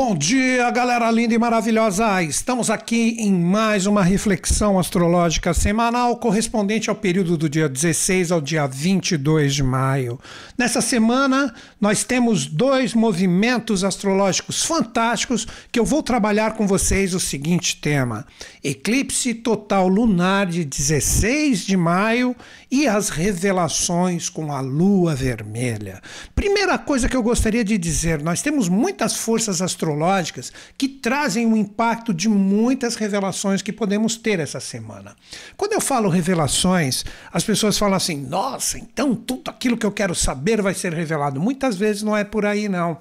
Bom dia, galera linda e maravilhosa! Estamos aqui em mais uma reflexão astrológica semanal correspondente ao período do dia 16 ao dia 22 de maio. Nessa semana, nós temos dois movimentos astrológicos fantásticos que eu vou trabalhar com vocês o seguinte tema: eclipse total lunar de 16 de maio e as revelações com a lua vermelha. Primeira coisa que eu gostaria de dizer, nós temos muitas forças astrológicas astrológicas que trazem o um impacto de muitas revelações que podemos ter essa semana. Quando eu falo revelações, as pessoas falam assim: nossa, então tudo aquilo que eu quero saber vai ser revelado. Muitas vezes não é por aí, não.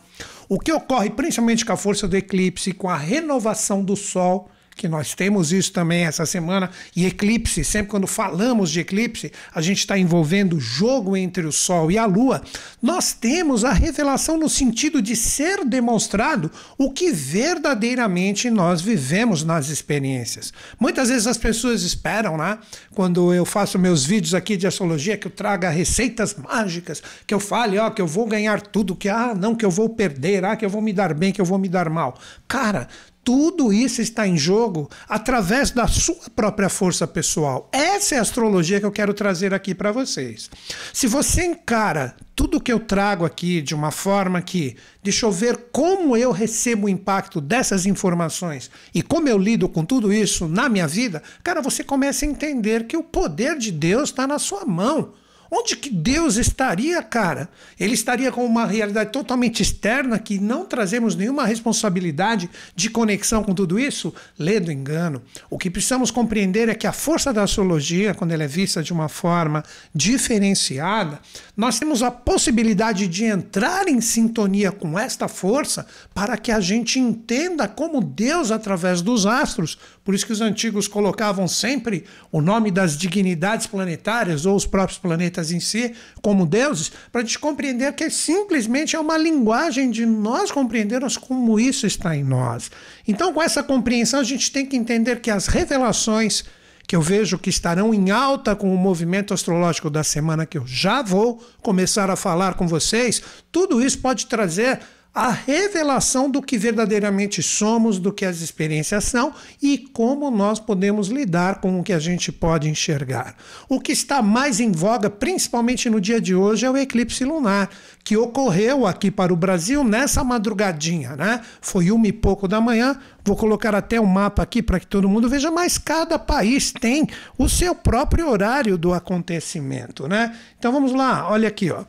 O que ocorre principalmente com a força do eclipse, com a renovação do Sol que nós temos isso também essa semana, e eclipse, sempre quando falamos de eclipse, a gente está envolvendo o jogo entre o Sol e a Lua, nós temos a revelação no sentido de ser demonstrado o que verdadeiramente nós vivemos nas experiências. Muitas vezes as pessoas esperam, né? Quando eu faço meus vídeos aqui de astrologia, que eu traga receitas mágicas, que eu fale, ó, que eu vou ganhar tudo, que ah, não, que eu vou perder, ah, que eu vou me dar bem, que eu vou me dar mal. Cara, tudo isso está em jogo através da sua própria força pessoal. Essa é a astrologia que eu quero trazer aqui para vocês. Se você encara tudo que eu trago aqui de uma forma que, deixa eu ver como eu recebo o impacto dessas informações e como eu lido com tudo isso na minha vida, cara, você começa a entender que o poder de Deus está na sua mão. Onde que Deus estaria, cara? Ele estaria com uma realidade totalmente externa que não trazemos nenhuma responsabilidade de conexão com tudo isso? Ledo engano. O que precisamos compreender é que a força da astrologia, quando ela é vista de uma forma diferenciada, nós temos a possibilidade de entrar em sintonia com esta força para que a gente entenda como Deus, através dos astros, por isso que os antigos colocavam sempre o nome das dignidades planetárias ou os próprios planetas em si como deuses, para descompreender que simplesmente é uma linguagem de nós compreendermos como isso está em nós. Então, com essa compreensão, a gente tem que entender que as revelações que eu vejo que estarão em alta com o movimento astrológico da semana que eu já vou começar a falar com vocês, tudo isso pode trazer a revelação do que verdadeiramente somos, do que as experiências são e como nós podemos lidar com o que a gente pode enxergar. O que está mais em voga, principalmente no dia de hoje, é o eclipse lunar, que ocorreu aqui para o Brasil nessa madrugadinha, né? Foi uma e pouco da manhã. Vou colocar até o um mapa aqui para que todo mundo veja, mas cada país tem o seu próprio horário do acontecimento, né? Então vamos lá, olha aqui, ó.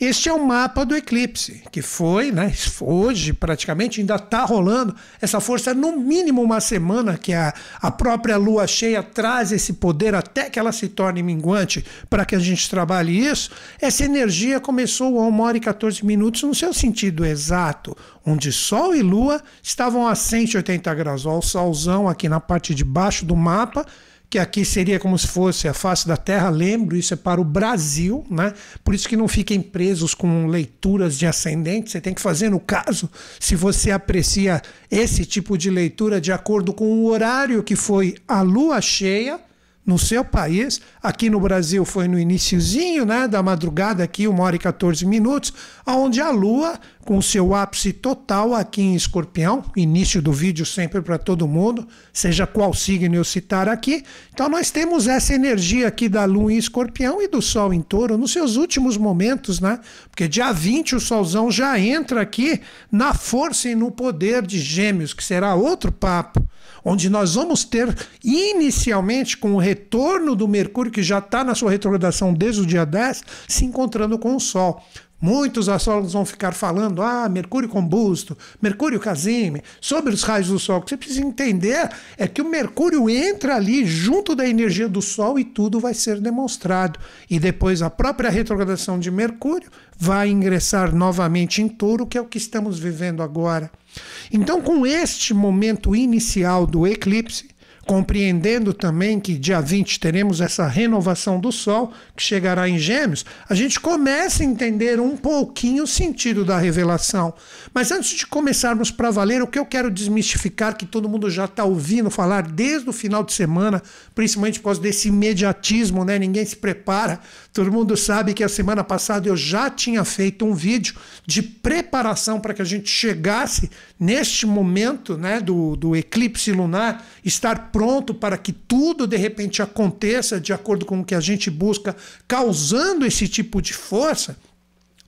Este é o mapa do eclipse, que foi, né, hoje praticamente ainda está rolando essa força, no mínimo uma semana, que a, a própria lua cheia traz esse poder até que ela se torne minguante para que a gente trabalhe isso. Essa energia começou a 1 hora e 14 minutos no seu sentido exato, onde Sol e Lua estavam a 180 graus, ao solzão aqui na parte de baixo do mapa que aqui seria como se fosse a face da Terra, lembro, isso é para o Brasil, né? Por isso que não fiquem presos com leituras de ascendente, você tem que fazer no caso, se você aprecia esse tipo de leitura de acordo com o horário que foi a lua cheia no seu país. Aqui no Brasil foi no iníciozinho né, da madrugada, aqui, uma hora e 14 minutos, onde a Lua, com seu ápice total aqui em Escorpião, início do vídeo sempre para todo mundo, seja qual signo eu citar aqui. Então nós temos essa energia aqui da Lua em Escorpião e do Sol em Touro nos seus últimos momentos, né? Porque dia 20 o Solzão já entra aqui na força e no poder de Gêmeos, que será outro papo onde nós vamos ter, inicialmente, com o retorno do Mercúrio, que já está na sua retrogradação desde o dia 10, se encontrando com o Sol. Muitos astrólogos vão ficar falando, ah, Mercúrio combusto, Mercúrio casime, sobre os raios do Sol. O que você precisa entender é que o Mercúrio entra ali junto da energia do Sol e tudo vai ser demonstrado. E depois a própria retrogradação de Mercúrio vai ingressar novamente em touro, que é o que estamos vivendo agora. Então, com este momento inicial do eclipse, compreendendo também que dia 20 teremos essa renovação do Sol, que chegará em Gêmeos, a gente começa a entender um pouquinho o sentido da revelação. Mas antes de começarmos para valer, o que eu quero desmistificar, que todo mundo já está ouvindo falar desde o final de semana, principalmente por causa desse imediatismo, né? Ninguém se prepara. Todo mundo sabe que a semana passada eu já tinha feito um vídeo de preparação para que a gente chegasse neste momento né, do, do eclipse lunar, estar pronto para que tudo de repente aconteça de acordo com o que a gente busca, causando esse tipo de força.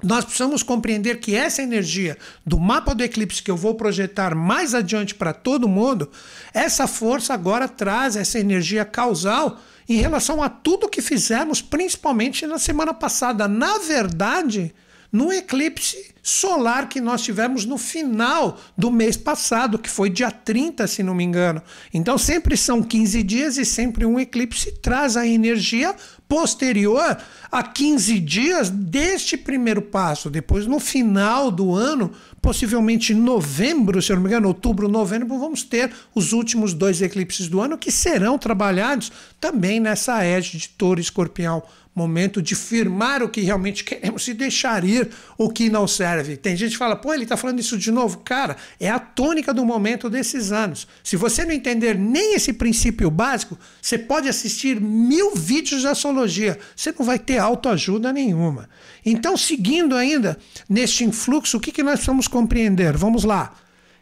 Nós precisamos compreender que essa energia do mapa do eclipse que eu vou projetar mais adiante para todo mundo, essa força agora traz essa energia causal em relação a tudo que fizemos, principalmente na semana passada. Na verdade, no eclipse solar que nós tivemos no final do mês passado, que foi dia 30, se não me engano. Então sempre são 15 dias e sempre um eclipse traz a energia posterior a 15 dias deste primeiro passo. Depois, no final do ano, possivelmente em novembro, se eu não me engano, outubro, novembro, vamos ter os últimos dois eclipses do ano que serão trabalhados também nessa égide de touro escorpião momento de firmar o que realmente queremos e deixar ir o que não serve. Tem gente que fala, pô, ele está falando isso de novo. Cara, é a tônica do momento desses anos. Se você não entender nem esse princípio básico, você pode assistir mil vídeos de astrologia, você não vai ter autoajuda nenhuma. Então, seguindo ainda neste influxo, o que, que nós vamos compreender? Vamos lá.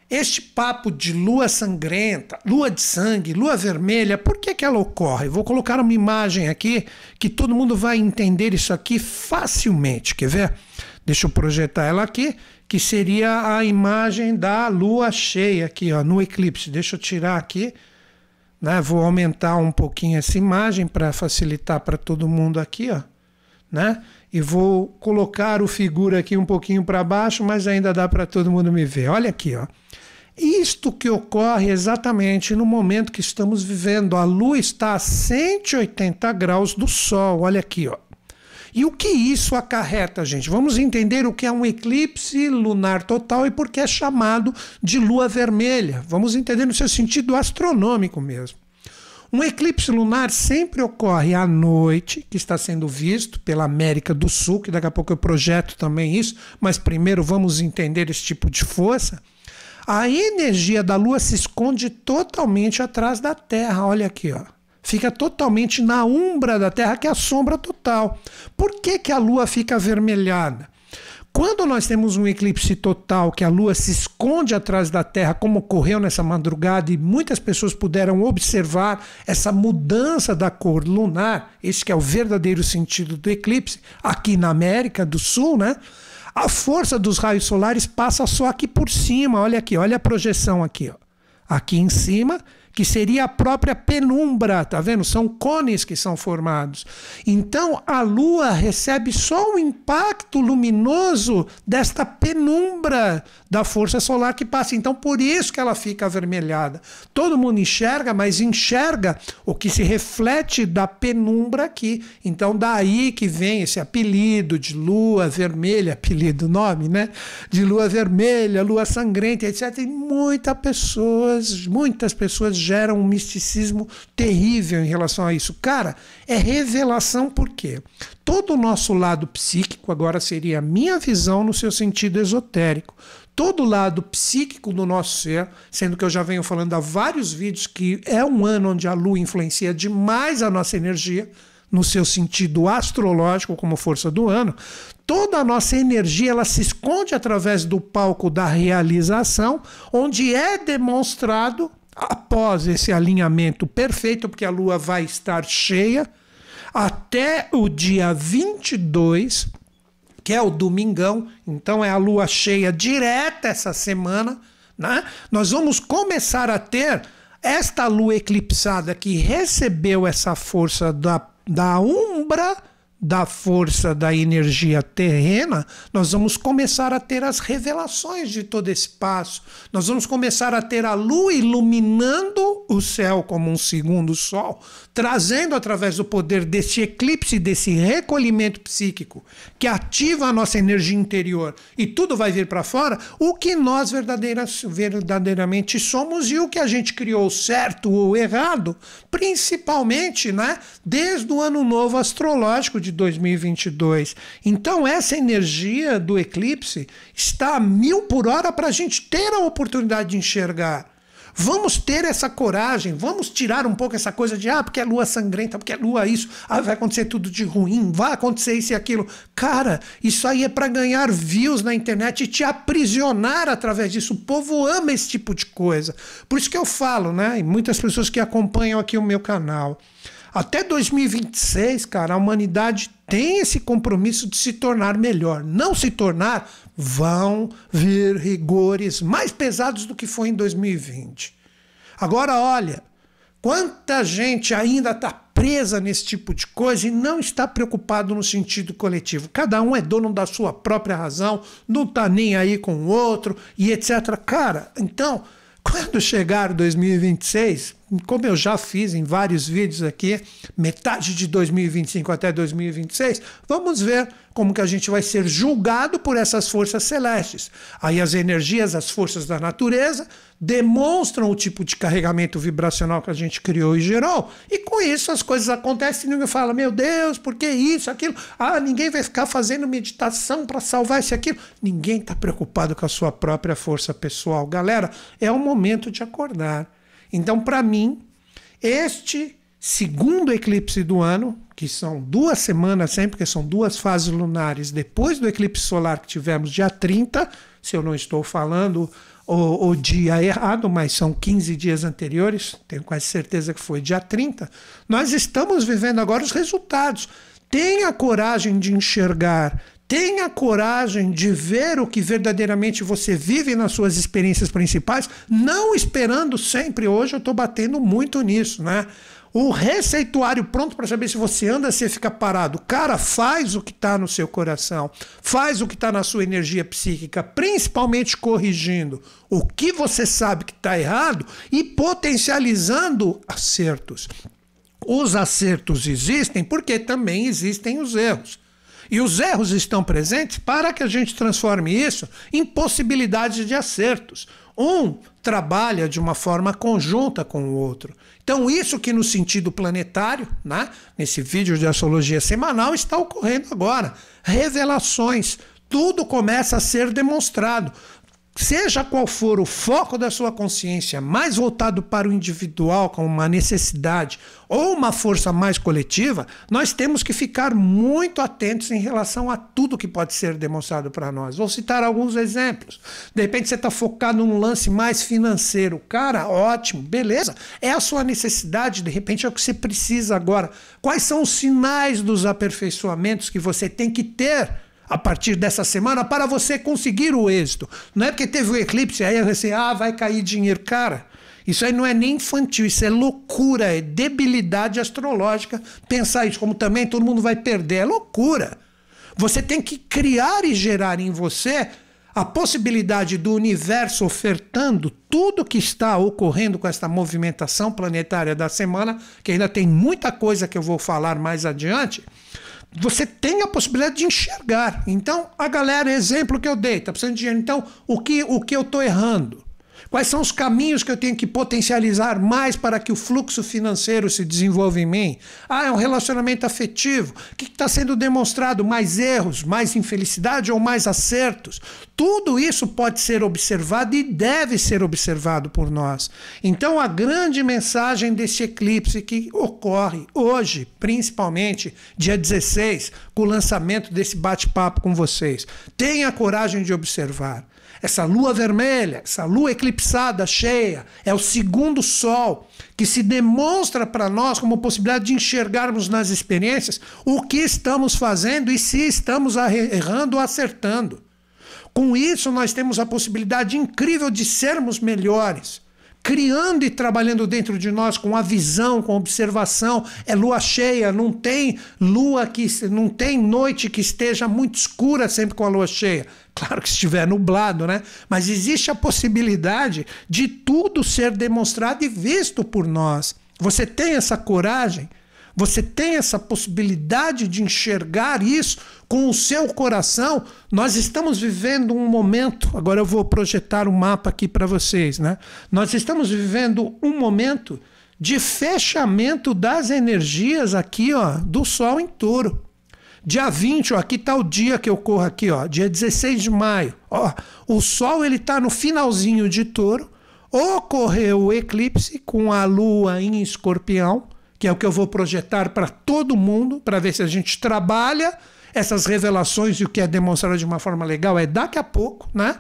Este papo de lua sangrenta, lua de sangue, lua vermelha, por que, que ela ocorre? Vou colocar uma imagem aqui que todo mundo vai entender isso aqui facilmente. Quer ver? Deixa eu projetar ela aqui, que seria a imagem da lua cheia aqui, ó, no eclipse. Deixa eu tirar aqui. Né? Vou aumentar um pouquinho essa imagem para facilitar para todo mundo aqui, ó, né? e vou colocar o figura aqui um pouquinho para baixo, mas ainda dá para todo mundo me ver. Olha aqui, ó. Isto que ocorre exatamente no momento que estamos vivendo. A Lua está a 180 graus do Sol. Olha aqui, ó. E o que isso acarreta, gente? Vamos entender o que é um eclipse lunar total e por que é chamado de lua vermelha. Vamos entender no seu sentido astronômico mesmo. Um eclipse lunar sempre ocorre à noite, que está sendo visto pela América do Sul, que daqui a pouco eu projeto também isso, mas primeiro vamos entender esse tipo de força. A energia da Lua se esconde totalmente atrás da Terra, olha aqui, ó. Fica totalmente na umbra da Terra, que é a sombra total. Por que, que a Lua fica avermelhada? Quando nós temos um eclipse total, que a Lua se esconde atrás da Terra, como ocorreu nessa madrugada, e muitas pessoas puderam observar essa mudança da cor lunar, esse que é o verdadeiro sentido do eclipse, aqui na América do Sul, né? A força dos raios solares passa só aqui por cima. Olha aqui, olha a projeção aqui. Ó. Aqui em cima que seria a própria penumbra, tá vendo? São cones que são formados. Então a Lua recebe só o impacto luminoso desta penumbra da força solar que passa. Então por isso que ela fica avermelhada. Todo mundo enxerga, mas enxerga o que se reflete da penumbra aqui. Então daí que vem esse apelido de Lua Vermelha, apelido nome, né? De Lua Vermelha, Lua Sangrenta, etc. E muitas pessoas, muitas pessoas gera um misticismo terrível em relação a isso. Cara, é revelação por quê? Todo o nosso lado psíquico, agora seria a minha visão no seu sentido esotérico, todo o lado psíquico do nosso ser, sendo que eu já venho falando há vários vídeos que é um ano onde a lua influencia demais a nossa energia no seu sentido astrológico como força do ano, toda a nossa energia ela se esconde através do palco da realização, onde é demonstrado após esse alinhamento perfeito, porque a lua vai estar cheia, até o dia 22, que é o domingão, então é a lua cheia direta essa semana, né? Nós vamos começar a ter esta lua eclipsada que recebeu essa força da, da umbra da força da energia terrena, nós vamos começar a ter as revelações de todo esse passo. Nós vamos começar a ter a lua iluminando o céu como um segundo sol, trazendo através do poder desse eclipse, desse recolhimento psíquico, que ativa a nossa energia interior e tudo vai vir para fora, o que nós verdadeiramente somos e o que a gente criou certo ou errado, principalmente, né, desde o ano novo astrológico de 2022. Então, essa energia do eclipse está a mil por hora para a gente ter a oportunidade de enxergar. Vamos ter essa coragem, vamos tirar um pouco essa coisa de ah, porque é lua sangrenta, porque é lua isso, ah, vai acontecer tudo de ruim, vai acontecer isso e aquilo. Cara, isso aí é para ganhar views na internet e te aprisionar através disso. O povo ama esse tipo de coisa. Por isso que eu falo, né? E muitas pessoas que acompanham aqui o meu canal. Até 2026, cara, a humanidade tem esse compromisso de se tornar melhor. Não se tornar, vão vir rigores mais pesados do que foi em 2020. Agora, olha, quanta gente ainda está presa nesse tipo de coisa e não está preocupado no sentido coletivo. Cada um é dono da sua própria razão, não está nem aí com o outro e etc. Cara, então quando chegar 2026, como eu já fiz em vários vídeos aqui, metade de 2025 até 2026, vamos ver como que a gente vai ser julgado por essas forças celestes. Aí as energias, as forças da natureza demonstram o tipo de carregamento vibracional que a gente criou e gerou, e com isso as coisas acontecem e ninguém fala, meu Deus, por que isso, aquilo? Ah, ninguém vai ficar fazendo meditação para salvar isso aquilo. Ninguém está preocupado com a sua própria força pessoal. Galera, é o momento de acordar. Então, para mim, este segundo eclipse do ano, que são duas semanas sempre, que são duas fases lunares depois do eclipse solar que tivemos dia 30, se eu não estou falando o, o dia é errado, mas são 15 dias anteriores, tenho quase certeza que foi dia 30, nós estamos vivendo agora os resultados. Tenha coragem de enxergar, tenha coragem de ver o que verdadeiramente você vive nas suas experiências principais, não esperando sempre. Hoje eu estou batendo muito nisso, né? o receituário pronto para saber se você anda, se fica parado. Cara, faz o que está no seu coração, faz o que está na sua energia psíquica, principalmente corrigindo o que você sabe que está errado e potencializando acertos. Os acertos existem porque também existem os erros. E os erros estão presentes para que a gente transforme isso em possibilidades de acertos. Um trabalha de uma forma conjunta com o outro. Então, isso que no sentido planetário, né, nesse vídeo de astrologia semanal, está ocorrendo agora. Revelações. Tudo começa a ser demonstrado seja qual for o foco da sua consciência, mais voltado para o individual, como uma necessidade ou uma força mais coletiva, nós temos que ficar muito atentos em relação a tudo que pode ser demonstrado para nós. Vou citar alguns exemplos. De repente você está focado num lance mais financeiro. Cara, ótimo, beleza. É a sua necessidade, de repente é o que você precisa agora. Quais são os sinais dos aperfeiçoamentos que você tem que ter? a partir dessa semana para você conseguir o êxito. Não é porque teve o eclipse, aí você, ah, vai cair dinheiro. Cara, isso aí não é nem infantil, isso é loucura, é debilidade astrológica pensar isso. Como também todo mundo vai perder, é loucura. Você tem que criar e gerar em você a possibilidade do universo ofertando tudo que está ocorrendo com esta movimentação planetária da semana, que ainda tem muita coisa que eu vou falar mais adiante você tem a possibilidade de enxergar. Então, a galera, exemplo que eu dei, tá precisando de dinheiro. Então, o que, o que eu tô errando? Quais são os caminhos que eu tenho que potencializar mais para que o fluxo financeiro se desenvolva em mim? Ah, é um relacionamento afetivo. O que está sendo demonstrado? Mais erros, mais infelicidade ou mais acertos? Tudo isso pode ser observado e deve ser observado por nós. Então, a grande mensagem desse eclipse que ocorre hoje, principalmente dia 16, com o lançamento desse bate-papo com vocês, tenha coragem de observar. Essa lua vermelha, essa lua eclipsada, cheia, é o segundo sol que se demonstra para nós como possibilidade de enxergarmos nas experiências o que estamos fazendo e se estamos errando ou acertando. Com isso, nós temos a possibilidade incrível de sermos melhores criando e trabalhando dentro de nós com a visão, com a observação. É lua cheia, não tem lua que não tem noite que esteja muito escura sempre com a lua cheia. Claro que estiver nublado, né? Mas existe a possibilidade de tudo ser demonstrado e visto por nós. Você tem essa coragem? Você tem essa possibilidade de enxergar isso com o seu coração. Nós estamos vivendo um momento. Agora eu vou projetar o um mapa aqui para vocês, né? Nós estamos vivendo um momento de fechamento das energias aqui, ó, do Sol em Touro. Dia 20, ó, aqui está o dia que ocorre aqui, ó, dia 16 de maio. Ó, o Sol ele tá no finalzinho de Touro. Ocorreu o eclipse com a Lua em Escorpião que é o que eu vou projetar para todo mundo, para ver se a gente trabalha essas revelações e o que é demonstrado de uma forma legal é daqui a pouco, né?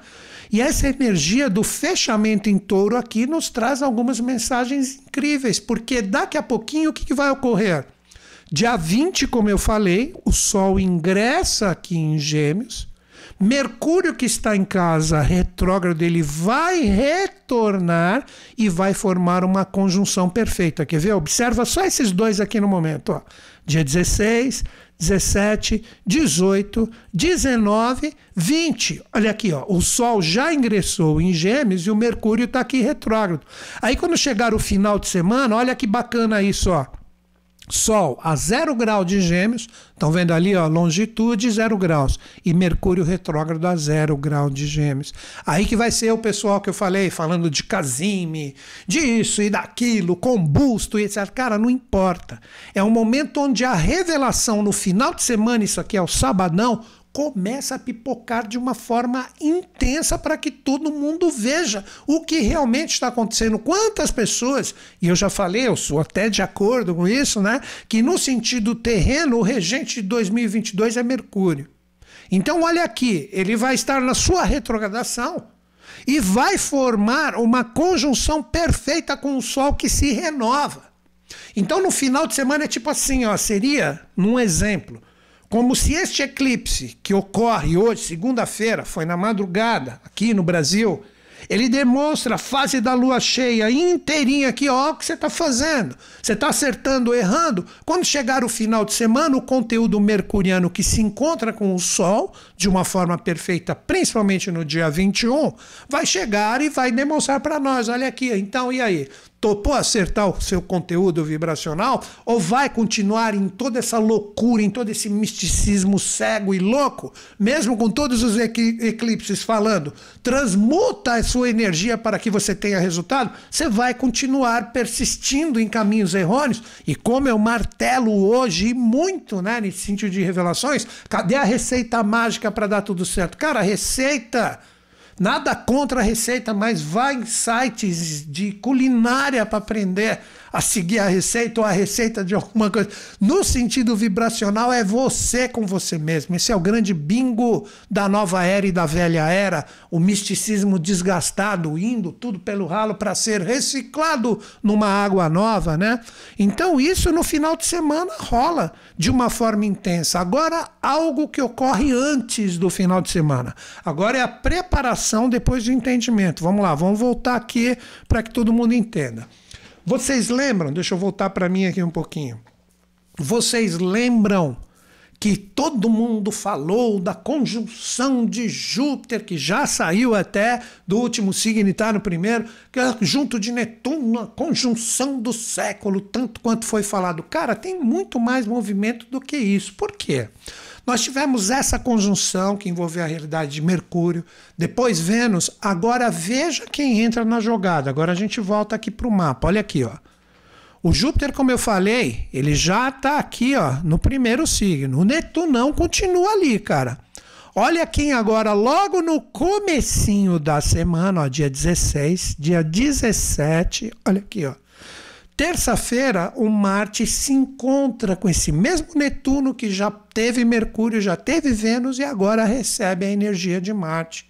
E essa energia do fechamento em touro aqui nos traz algumas mensagens incríveis, porque daqui a pouquinho o que, que vai ocorrer? Dia 20, como eu falei, o Sol ingressa aqui em Gêmeos Mercúrio que está em casa retrógrado, ele vai retornar e vai formar uma conjunção perfeita. Quer ver? Observa só esses dois aqui no momento. Ó. Dia 16, 17, 18, 19, 20. Olha aqui, ó, o Sol já ingressou em Gêmeos e o Mercúrio está aqui retrógrado. Aí quando chegar o final de semana, olha que bacana isso, ó. Sol a zero grau de gêmeos, estão vendo ali, ó, longitude zero graus, e Mercúrio retrógrado a zero grau de gêmeos. Aí que vai ser o pessoal que eu falei, falando de Casime, disso e daquilo, combusto e etc. Cara, não importa. É um momento onde a revelação no final de semana, isso aqui é o sabadão, começa a pipocar de uma forma intensa para que todo mundo veja o que realmente está acontecendo. Quantas pessoas, e eu já falei, eu sou até de acordo com isso, né? Que no sentido terreno, o regente de 2022 é Mercúrio. Então, olha aqui, ele vai estar na sua retrogradação e vai formar uma conjunção perfeita com o Sol que se renova. Então, no final de semana é tipo assim, ó, seria, num exemplo, como se este eclipse que ocorre hoje, segunda-feira, foi na madrugada aqui no Brasil, ele demonstra a fase da lua cheia inteirinha aqui, ó, o que você está fazendo. Você está acertando, errando. Quando chegar o final de semana, o conteúdo mercuriano que se encontra com o Sol de uma forma perfeita, principalmente no dia 21, vai chegar e vai demonstrar para nós: olha aqui, então e aí? Topou acertar o seu conteúdo vibracional ou vai continuar em toda essa loucura, em todo esse misticismo cego e louco, mesmo com todos os eclipses falando, transmuta a sua energia para que você tenha resultado? Você vai continuar persistindo em caminhos errôneos e como eu martelo hoje muito, né, nesse sentido de revelações, cadê a receita mágica? para dar tudo certo. Cara, receita. Nada contra a receita, mas vai em sites de culinária para aprender a seguir a receita ou a receita de alguma coisa. No sentido vibracional, é você com você mesmo. Esse é o grande bingo da nova era e da velha era, o misticismo desgastado, indo tudo pelo ralo para ser reciclado numa água nova, né? Então, isso no final de semana rola de uma forma intensa. Agora, algo que ocorre antes do final de semana. Agora é a preparação depois do entendimento. Vamos lá, vamos voltar aqui para que todo mundo entenda. Vocês lembram? Deixa eu voltar para mim aqui um pouquinho. Vocês lembram que todo mundo falou da conjunção de Júpiter, que já saiu até do último signo, tá no primeiro, que é junto de Netuno, a conjunção do século, tanto quanto foi falado. Cara, tem muito mais movimento do que isso. Por quê? Porque nós tivemos essa conjunção que envolveu a realidade de Mercúrio, depois Vênus. Agora veja quem entra na jogada. Agora a gente volta aqui para o mapa. Olha aqui, ó. O Júpiter, como eu falei, ele já está aqui, ó, no primeiro signo. O não continua ali, cara. Olha quem agora, logo no comecinho da semana, ó, dia 16, dia 17, olha aqui, ó. Terça-feira, o Marte se encontra com esse mesmo Netuno que já teve Mercúrio, já teve Vênus e agora recebe a energia de Marte.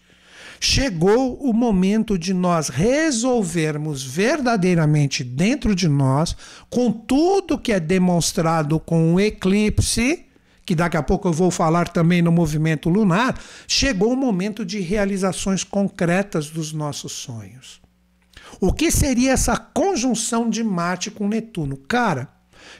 Chegou o momento de nós resolvermos verdadeiramente dentro de nós, com tudo que é demonstrado com o eclipse, que daqui a pouco eu vou falar também no movimento lunar, chegou o momento de realizações concretas dos nossos sonhos. O que seria essa conjunção de Marte com Netuno? Cara,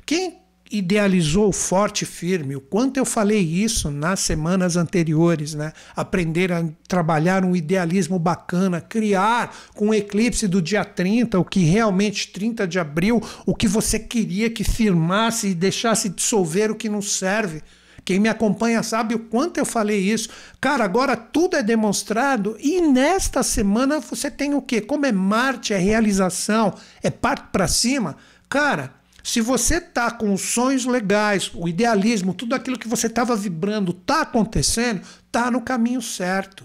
quem idealizou forte e firme, o quanto eu falei isso nas semanas anteriores, né? Aprender a trabalhar um idealismo bacana, criar com o eclipse do dia 30, o que realmente 30 de abril, o que você queria que firmasse e deixasse dissolver o que não serve. Quem me acompanha sabe o quanto eu falei isso. Cara, agora tudo é demonstrado e nesta semana você tem o quê? Como é Marte, é realização, é parte para cima. Cara, se você tá com os sonhos legais, o idealismo, tudo aquilo que você estava vibrando tá acontecendo, tá no caminho certo.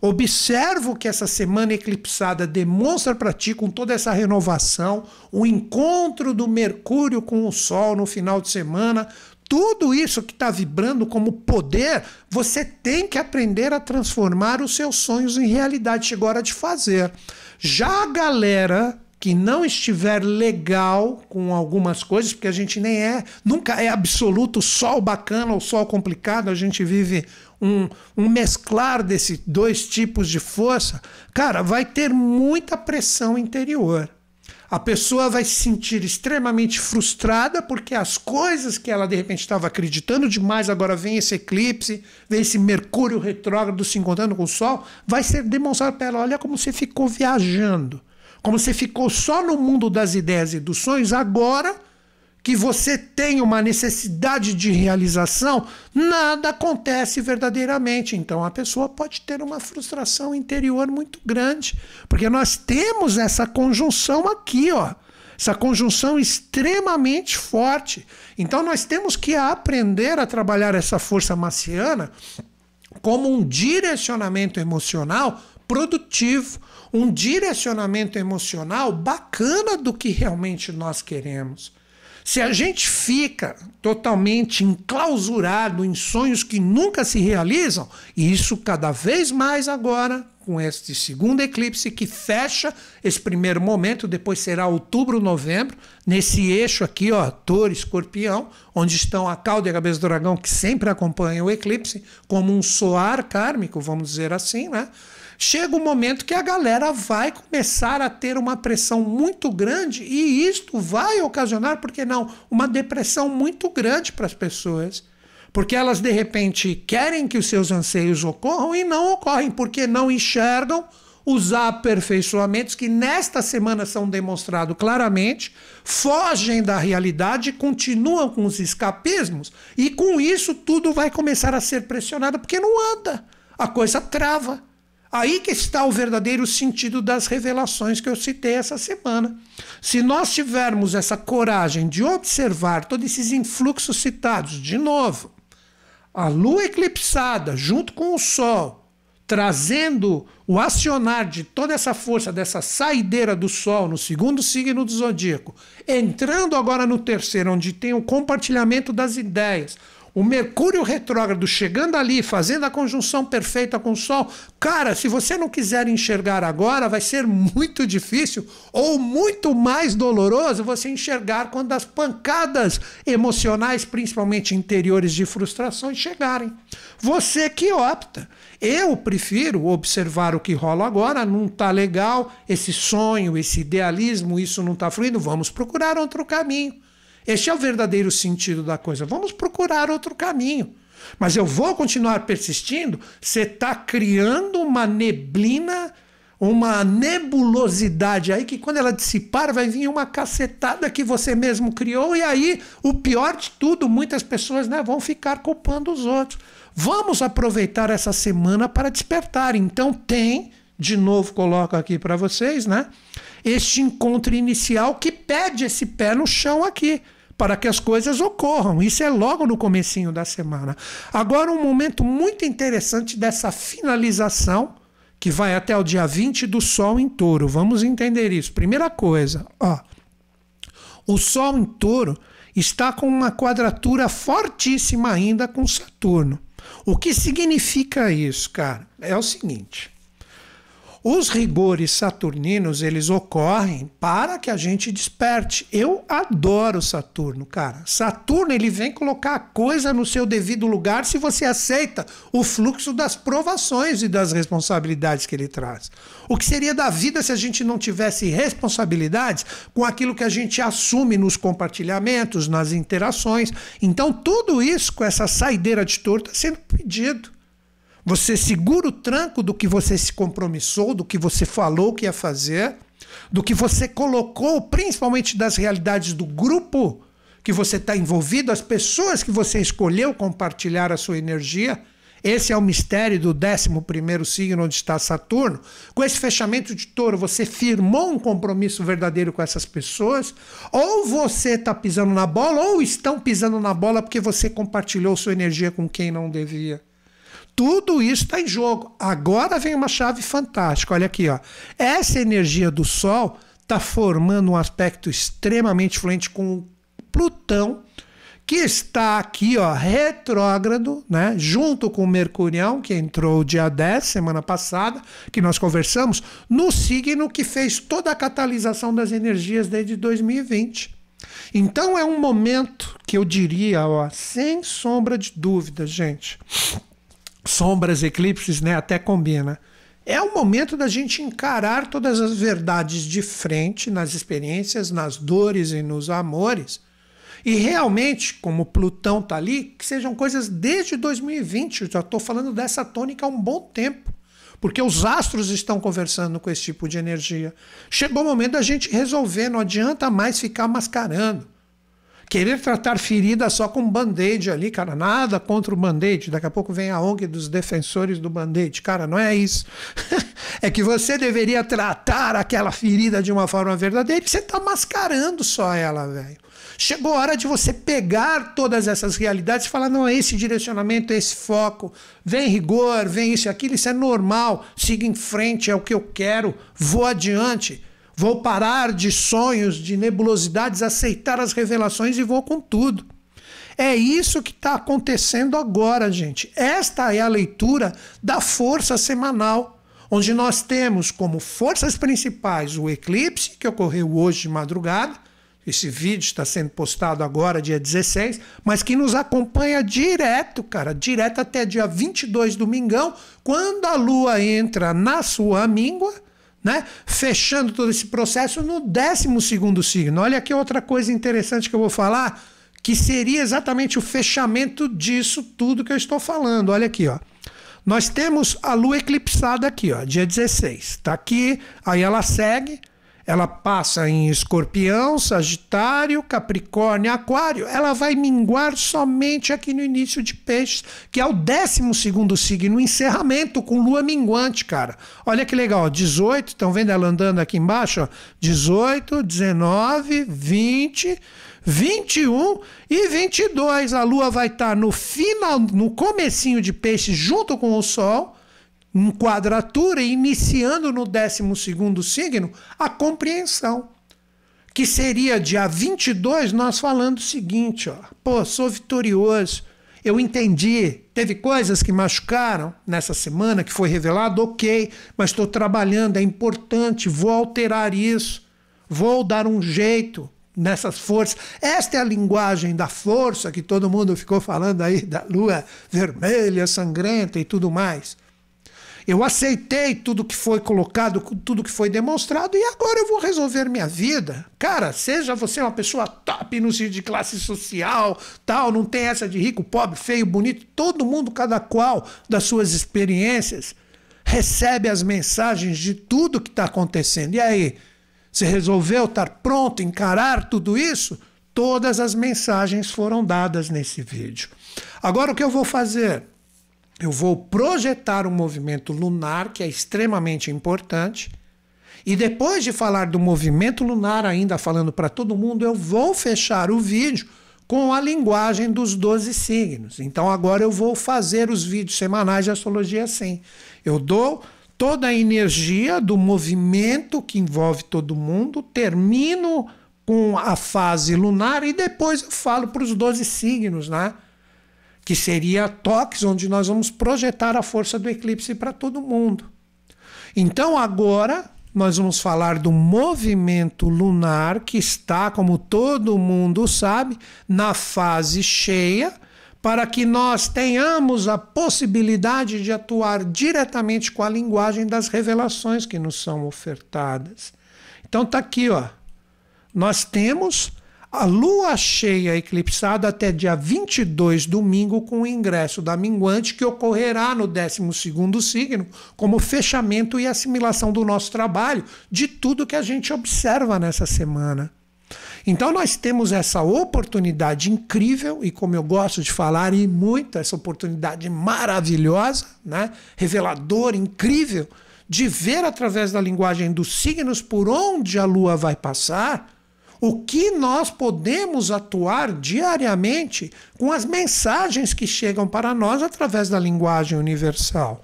Observo que essa semana eclipsada demonstra para ti com toda essa renovação, o encontro do Mercúrio com o Sol no final de semana, tudo isso que está vibrando como poder, você tem que aprender a transformar os seus sonhos em realidade. Chegou a hora de fazer. Já a galera que não estiver legal com algumas coisas, porque a gente nem é, nunca é absoluto sol bacana ou sol complicado, a gente vive um, um mesclar desses dois tipos de força, cara, vai ter muita pressão interior. A pessoa vai se sentir extremamente frustrada porque as coisas que ela de repente estava acreditando demais, agora vem esse eclipse, vem esse Mercúrio retrógrado se encontrando com o Sol, vai ser demonstrado para ela: olha como você ficou viajando, como você ficou só no mundo das ideias e dos sonhos, agora que você tem uma necessidade de realização, nada acontece verdadeiramente. Então a pessoa pode ter uma frustração interior muito grande, porque nós temos essa conjunção aqui, ó. Essa conjunção extremamente forte. Então nós temos que aprender a trabalhar essa força marciana como um direcionamento emocional produtivo, um direcionamento emocional bacana do que realmente nós queremos. Se a gente fica totalmente enclausurado em sonhos que nunca se realizam, e isso cada vez mais agora, com este segundo eclipse que fecha esse primeiro momento, depois será outubro, novembro, nesse eixo aqui, ó, Touro, Escorpião, onde estão a cauda e a cabeça do dragão que sempre acompanham o eclipse, como um soar kármico, vamos dizer assim, né? chega o um momento que a galera vai começar a ter uma pressão muito grande e isto vai ocasionar, porque não, uma depressão muito grande para as pessoas. Porque elas de repente querem que os seus anseios ocorram e não ocorrem, porque não enxergam os aperfeiçoamentos que nesta semana são demonstrados claramente, fogem da realidade, continuam com os escapismos, e com isso tudo vai começar a ser pressionado, porque não anda, a coisa trava. Aí que está o verdadeiro sentido das revelações que eu citei essa semana. Se nós tivermos essa coragem de observar todos esses influxos citados, de novo, a lua eclipsada junto com o sol, trazendo o acionar de toda essa força dessa saideira do sol no segundo signo do zodíaco, entrando agora no terceiro, onde tem o compartilhamento das ideias, o Mercúrio retrógrado chegando ali, fazendo a conjunção perfeita com o Sol. Cara, se você não quiser enxergar agora, vai ser muito difícil ou muito mais doloroso você enxergar quando as pancadas emocionais, principalmente interiores de frustrações, chegarem. Você que opta. Eu prefiro observar o que rola agora, não está legal, esse sonho, esse idealismo, isso não está fluindo, vamos procurar outro caminho. Este é o verdadeiro sentido da coisa. Vamos procurar outro caminho. Mas eu vou continuar persistindo. Você está criando uma neblina, uma nebulosidade aí que quando ela dissipar vai vir uma cacetada que você mesmo criou. E aí, o pior de tudo, muitas pessoas né, vão ficar culpando os outros. Vamos aproveitar essa semana para despertar. Então, tem, de novo, coloco aqui para vocês, né? Este encontro inicial que pede esse pé no chão aqui para que as coisas ocorram. Isso é logo no comecinho da semana. Agora um momento muito interessante dessa finalização que vai até o dia 20 do sol em touro. Vamos entender isso. Primeira coisa, ó. O sol em touro está com uma quadratura fortíssima ainda com Saturno. O que significa isso, cara? É o seguinte: os rigores saturninos, eles ocorrem para que a gente desperte. Eu adoro Saturno, cara. Saturno, ele vem colocar a coisa no seu devido lugar se você aceita o fluxo das provações e das responsabilidades que ele traz. O que seria da vida se a gente não tivesse responsabilidades com aquilo que a gente assume nos compartilhamentos, nas interações? Então, tudo isso com essa saideira de torta sendo pedido. Você segura o tranco do que você se compromissou, do que você falou que ia fazer, do que você colocou, principalmente das realidades do grupo que você está envolvido, as pessoas que você escolheu compartilhar a sua energia. Esse é o mistério do 11 signo onde está Saturno. Com esse fechamento de touro, você firmou um compromisso verdadeiro com essas pessoas? Ou você está pisando na bola, ou estão pisando na bola porque você compartilhou sua energia com quem não devia? Tudo isso está em jogo. Agora vem uma chave fantástica. Olha aqui, ó. Essa energia do Sol está formando um aspecto extremamente fluente com Plutão, que está aqui, ó, retrógrado, né? Junto com Mercurião, que entrou dia 10, semana passada, que nós conversamos, no signo que fez toda a catalisação das energias desde 2020. Então é um momento que eu diria, ó, sem sombra de dúvida, gente sombras, eclipses, né? Até combina. É o momento da gente encarar todas as verdades de frente nas experiências, nas dores e nos amores. E realmente, como Plutão está ali, que sejam coisas desde 2020. Eu já estou falando dessa tônica há um bom tempo. Porque os astros estão conversando com esse tipo de energia. Chegou o momento da gente resolver, não adianta mais ficar mascarando. Querer tratar ferida só com band-aid ali, cara, nada contra o band-aid. Daqui a pouco vem a ONG dos defensores do band-aid. Cara, não é isso. é que você deveria tratar aquela ferida de uma forma verdadeira e você está mascarando só ela, velho. Chegou a hora de você pegar todas essas realidades e falar: não, é esse direcionamento, é esse foco, vem rigor, vem isso e aquilo, isso é normal, siga em frente, é o que eu quero, vou adiante. Vou parar de sonhos, de nebulosidades, aceitar as revelações e vou com tudo. É isso que está acontecendo agora, gente. Esta é a leitura da força semanal, onde nós temos como forças principais o eclipse, que ocorreu hoje de madrugada. Esse vídeo está sendo postado agora, dia 16, mas que nos acompanha direto, cara, direto até dia 22, domingão, quando a lua entra na sua míngua né? Fechando todo esse processo no 12 signo. Olha aqui outra coisa interessante que eu vou falar, que seria exatamente o fechamento disso tudo que eu estou falando. Olha aqui, ó. Nós temos a lua eclipsada aqui, ó, dia 16. Tá aqui, aí ela segue ela passa em Escorpião, Sagitário, Capricórnio, Aquário. Ela vai minguar somente aqui no início de Peixes, que é o 12 signo, encerramento com lua minguante, cara. Olha que legal, 18, estão vendo ela andando aqui embaixo? 18, 19, 20. 21 e 22, a lua vai estar tá no final, no comecinho de peixes junto com o sol, em quadratura, iniciando no 12 signo, a compreensão. Que seria dia 22, nós falando o seguinte: ó, pô, sou vitorioso, eu entendi. Teve coisas que machucaram nessa semana que foi revelado, ok, mas estou trabalhando, é importante, vou alterar isso, vou dar um jeito nessas forças. Esta é a linguagem da força que todo mundo ficou falando aí, da lua vermelha, sangrenta e tudo mais. Eu aceitei tudo que foi colocado, tudo que foi demonstrado e agora eu vou resolver minha vida. Cara, seja você uma pessoa top no sentido de classe social, tal, não tem essa de rico, pobre, feio, bonito, todo mundo, cada qual das suas experiências, recebe as mensagens de tudo que está acontecendo. E aí? Você resolveu estar pronto, encarar tudo isso? Todas as mensagens foram dadas nesse vídeo. Agora o que eu vou fazer? Eu vou projetar um movimento lunar que é extremamente importante. E depois de falar do movimento lunar, ainda falando para todo mundo, eu vou fechar o vídeo com a linguagem dos 12 signos. Então agora eu vou fazer os vídeos semanais de astrologia assim. Eu dou toda a energia do movimento que envolve todo mundo, termino com a fase lunar e depois eu falo para os 12 signos, né? que seria toques, onde nós vamos projetar a força do eclipse para todo mundo. Então agora nós vamos falar do movimento lunar que está, como todo mundo sabe, na fase cheia, para que nós tenhamos a possibilidade de atuar diretamente com a linguagem das revelações que nos são ofertadas. Então tá aqui, ó. Nós temos a lua cheia eclipsada até dia 22, domingo, com o ingresso da minguante, que ocorrerá no 12 signo, como fechamento e assimilação do nosso trabalho, de tudo que a gente observa nessa semana. Então, nós temos essa oportunidade incrível, e como eu gosto de falar, e muito, essa oportunidade maravilhosa, né? reveladora, incrível, de ver através da linguagem dos signos por onde a lua vai passar o que nós podemos atuar diariamente com as mensagens que chegam para nós através da linguagem universal.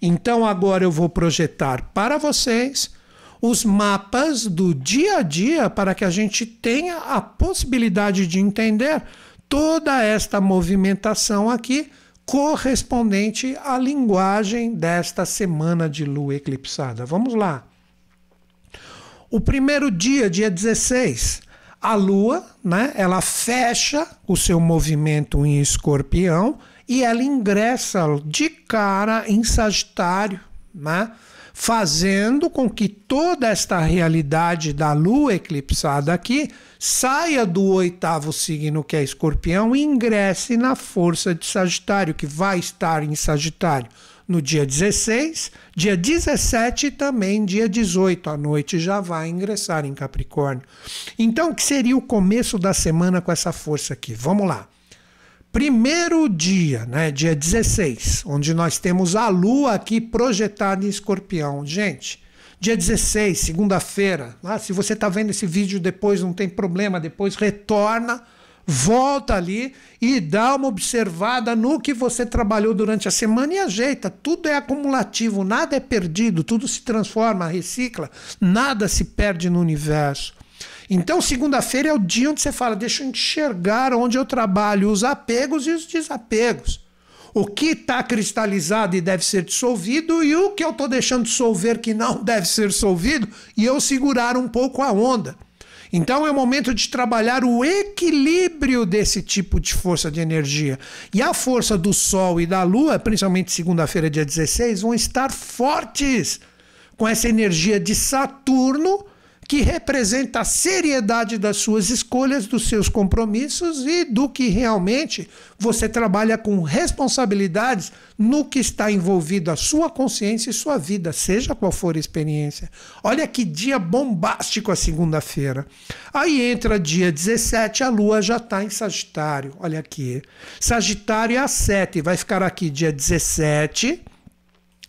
Então agora eu vou projetar para vocês os mapas do dia a dia para que a gente tenha a possibilidade de entender toda esta movimentação aqui correspondente à linguagem desta semana de lua eclipsada. Vamos lá. O primeiro dia, dia 16, a Lua, né, ela fecha o seu movimento em Escorpião e ela ingressa de cara em Sagitário, né? Fazendo com que toda esta realidade da Lua eclipsada aqui saia do oitavo signo, que é Escorpião, e ingresse na força de Sagitário, que vai estar em Sagitário no dia 16, dia 17 e também dia 18 à noite já vai ingressar em Capricórnio. Então, o que seria o começo da semana com essa força aqui? Vamos lá. Primeiro dia, né, dia 16, onde nós temos a lua aqui projetada em Escorpião. Gente, dia 16, segunda-feira, Ah, se você está vendo esse vídeo depois, não tem problema, depois retorna volta ali e dá uma observada no que você trabalhou durante a semana e ajeita. Tudo é acumulativo, nada é perdido, tudo se transforma, recicla, nada se perde no universo. Então, segunda-feira é o dia onde você fala: deixa eu enxergar onde eu trabalho os apegos e os desapegos. O que está cristalizado e deve ser dissolvido, e o que eu estou deixando dissolver que não deve ser dissolvido, e eu segurar um pouco a onda. Então é o momento de trabalhar o equilíbrio desse tipo de força de energia. E a força do Sol e da Lua, principalmente segunda-feira, dia 16, vão estar fortes com essa energia de Saturno que representa a seriedade das suas escolhas, dos seus compromissos e do que realmente você trabalha com responsabilidades no que está envolvido a sua consciência e sua vida, seja qual for a experiência. Olha que dia bombástico a segunda-feira. Aí entra dia 17, a lua já está em Sagitário. Olha aqui. Sagitário é a 7, vai ficar aqui dia 17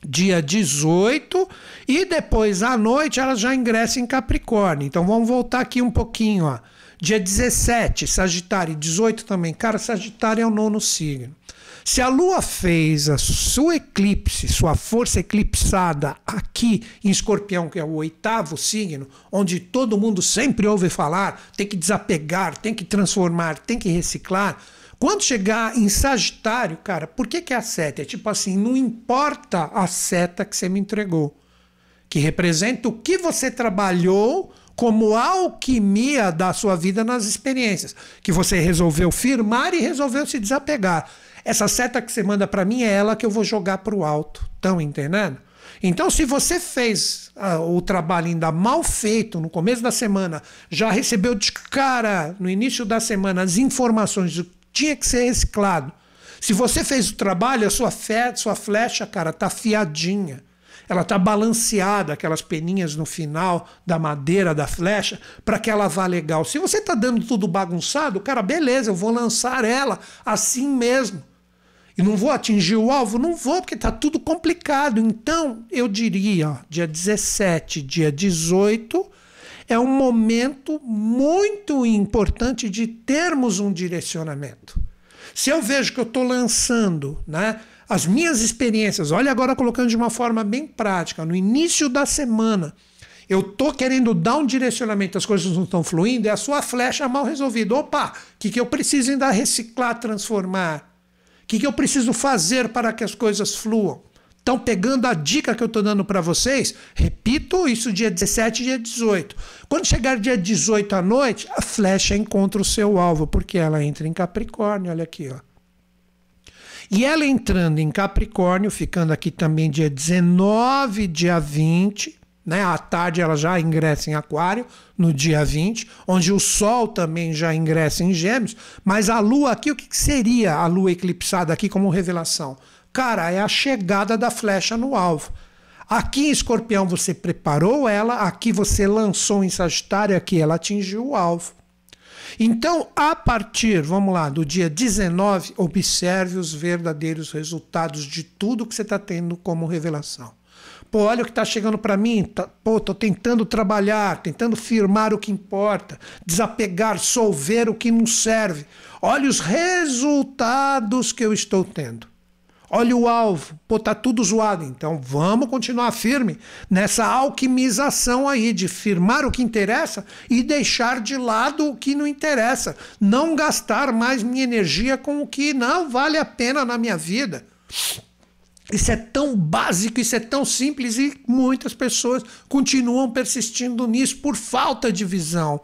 dia 18 e depois à noite ela já ingressa em Capricórnio. Então vamos voltar aqui um pouquinho, ó. Dia 17, Sagitário, 18 também. Cara, Sagitário é o nono signo. Se a Lua fez a sua eclipse, sua força eclipsada aqui em Escorpião, que é o oitavo signo, onde todo mundo sempre ouve falar, tem que desapegar, tem que transformar, tem que reciclar. Quando chegar em Sagitário, cara, por que, que é a seta? É tipo assim, não importa a seta que você me entregou, que representa o que você trabalhou como alquimia da sua vida nas experiências, que você resolveu firmar e resolveu se desapegar. Essa seta que você manda para mim é ela que eu vou jogar para o alto. Estão entendendo? Então, se você fez ah, o trabalho ainda mal feito no começo da semana, já recebeu de cara no início da semana as informações de tinha que ser reciclado. Se você fez o trabalho, a sua, fe, sua flecha, cara, tá fiadinha. Ela tá balanceada, aquelas peninhas no final da madeira da flecha, para que ela vá legal. Se você tá dando tudo bagunçado, cara, beleza, eu vou lançar ela assim mesmo. E não vou atingir o alvo? Não vou, porque tá tudo complicado. Então, eu diria, ó, dia 17, dia 18 é um momento muito importante de termos um direcionamento. Se eu vejo que eu estou lançando né, as minhas experiências, olha agora colocando de uma forma bem prática, no início da semana, eu estou querendo dar um direcionamento, as coisas não estão fluindo, é a sua flecha mal resolvida. Opa, o que, que eu preciso ainda reciclar, transformar? O que, que eu preciso fazer para que as coisas fluam? Então, pegando a dica que eu estou dando para vocês, repito isso dia 17 e dia 18. Quando chegar dia 18 à noite, a flecha encontra o seu alvo, porque ela entra em Capricórnio, olha aqui, ó. E ela entrando em Capricórnio, ficando aqui também dia 19 dia 20, né? À tarde ela já ingressa em Aquário, no dia 20, onde o Sol também já ingressa em Gêmeos, mas a Lua aqui, o que seria a Lua eclipsada aqui como revelação? Cara, é a chegada da flecha no alvo. Aqui em Escorpião você preparou ela, aqui você lançou em Sagitário, aqui ela atingiu o alvo. Então, a partir, vamos lá, do dia 19, observe os verdadeiros resultados de tudo que você está tendo como revelação. Pô, olha o que está chegando para mim. Tá, pô, estou tentando trabalhar, tentando firmar o que importa, desapegar, solver o que não serve. Olha os resultados que eu estou tendo olha o alvo, pô, tá tudo zoado. Então vamos continuar firme nessa alquimização aí de firmar o que interessa e deixar de lado o que não interessa. Não gastar mais minha energia com o que não vale a pena na minha vida. Isso é tão básico, isso é tão simples e muitas pessoas continuam persistindo nisso por falta de visão.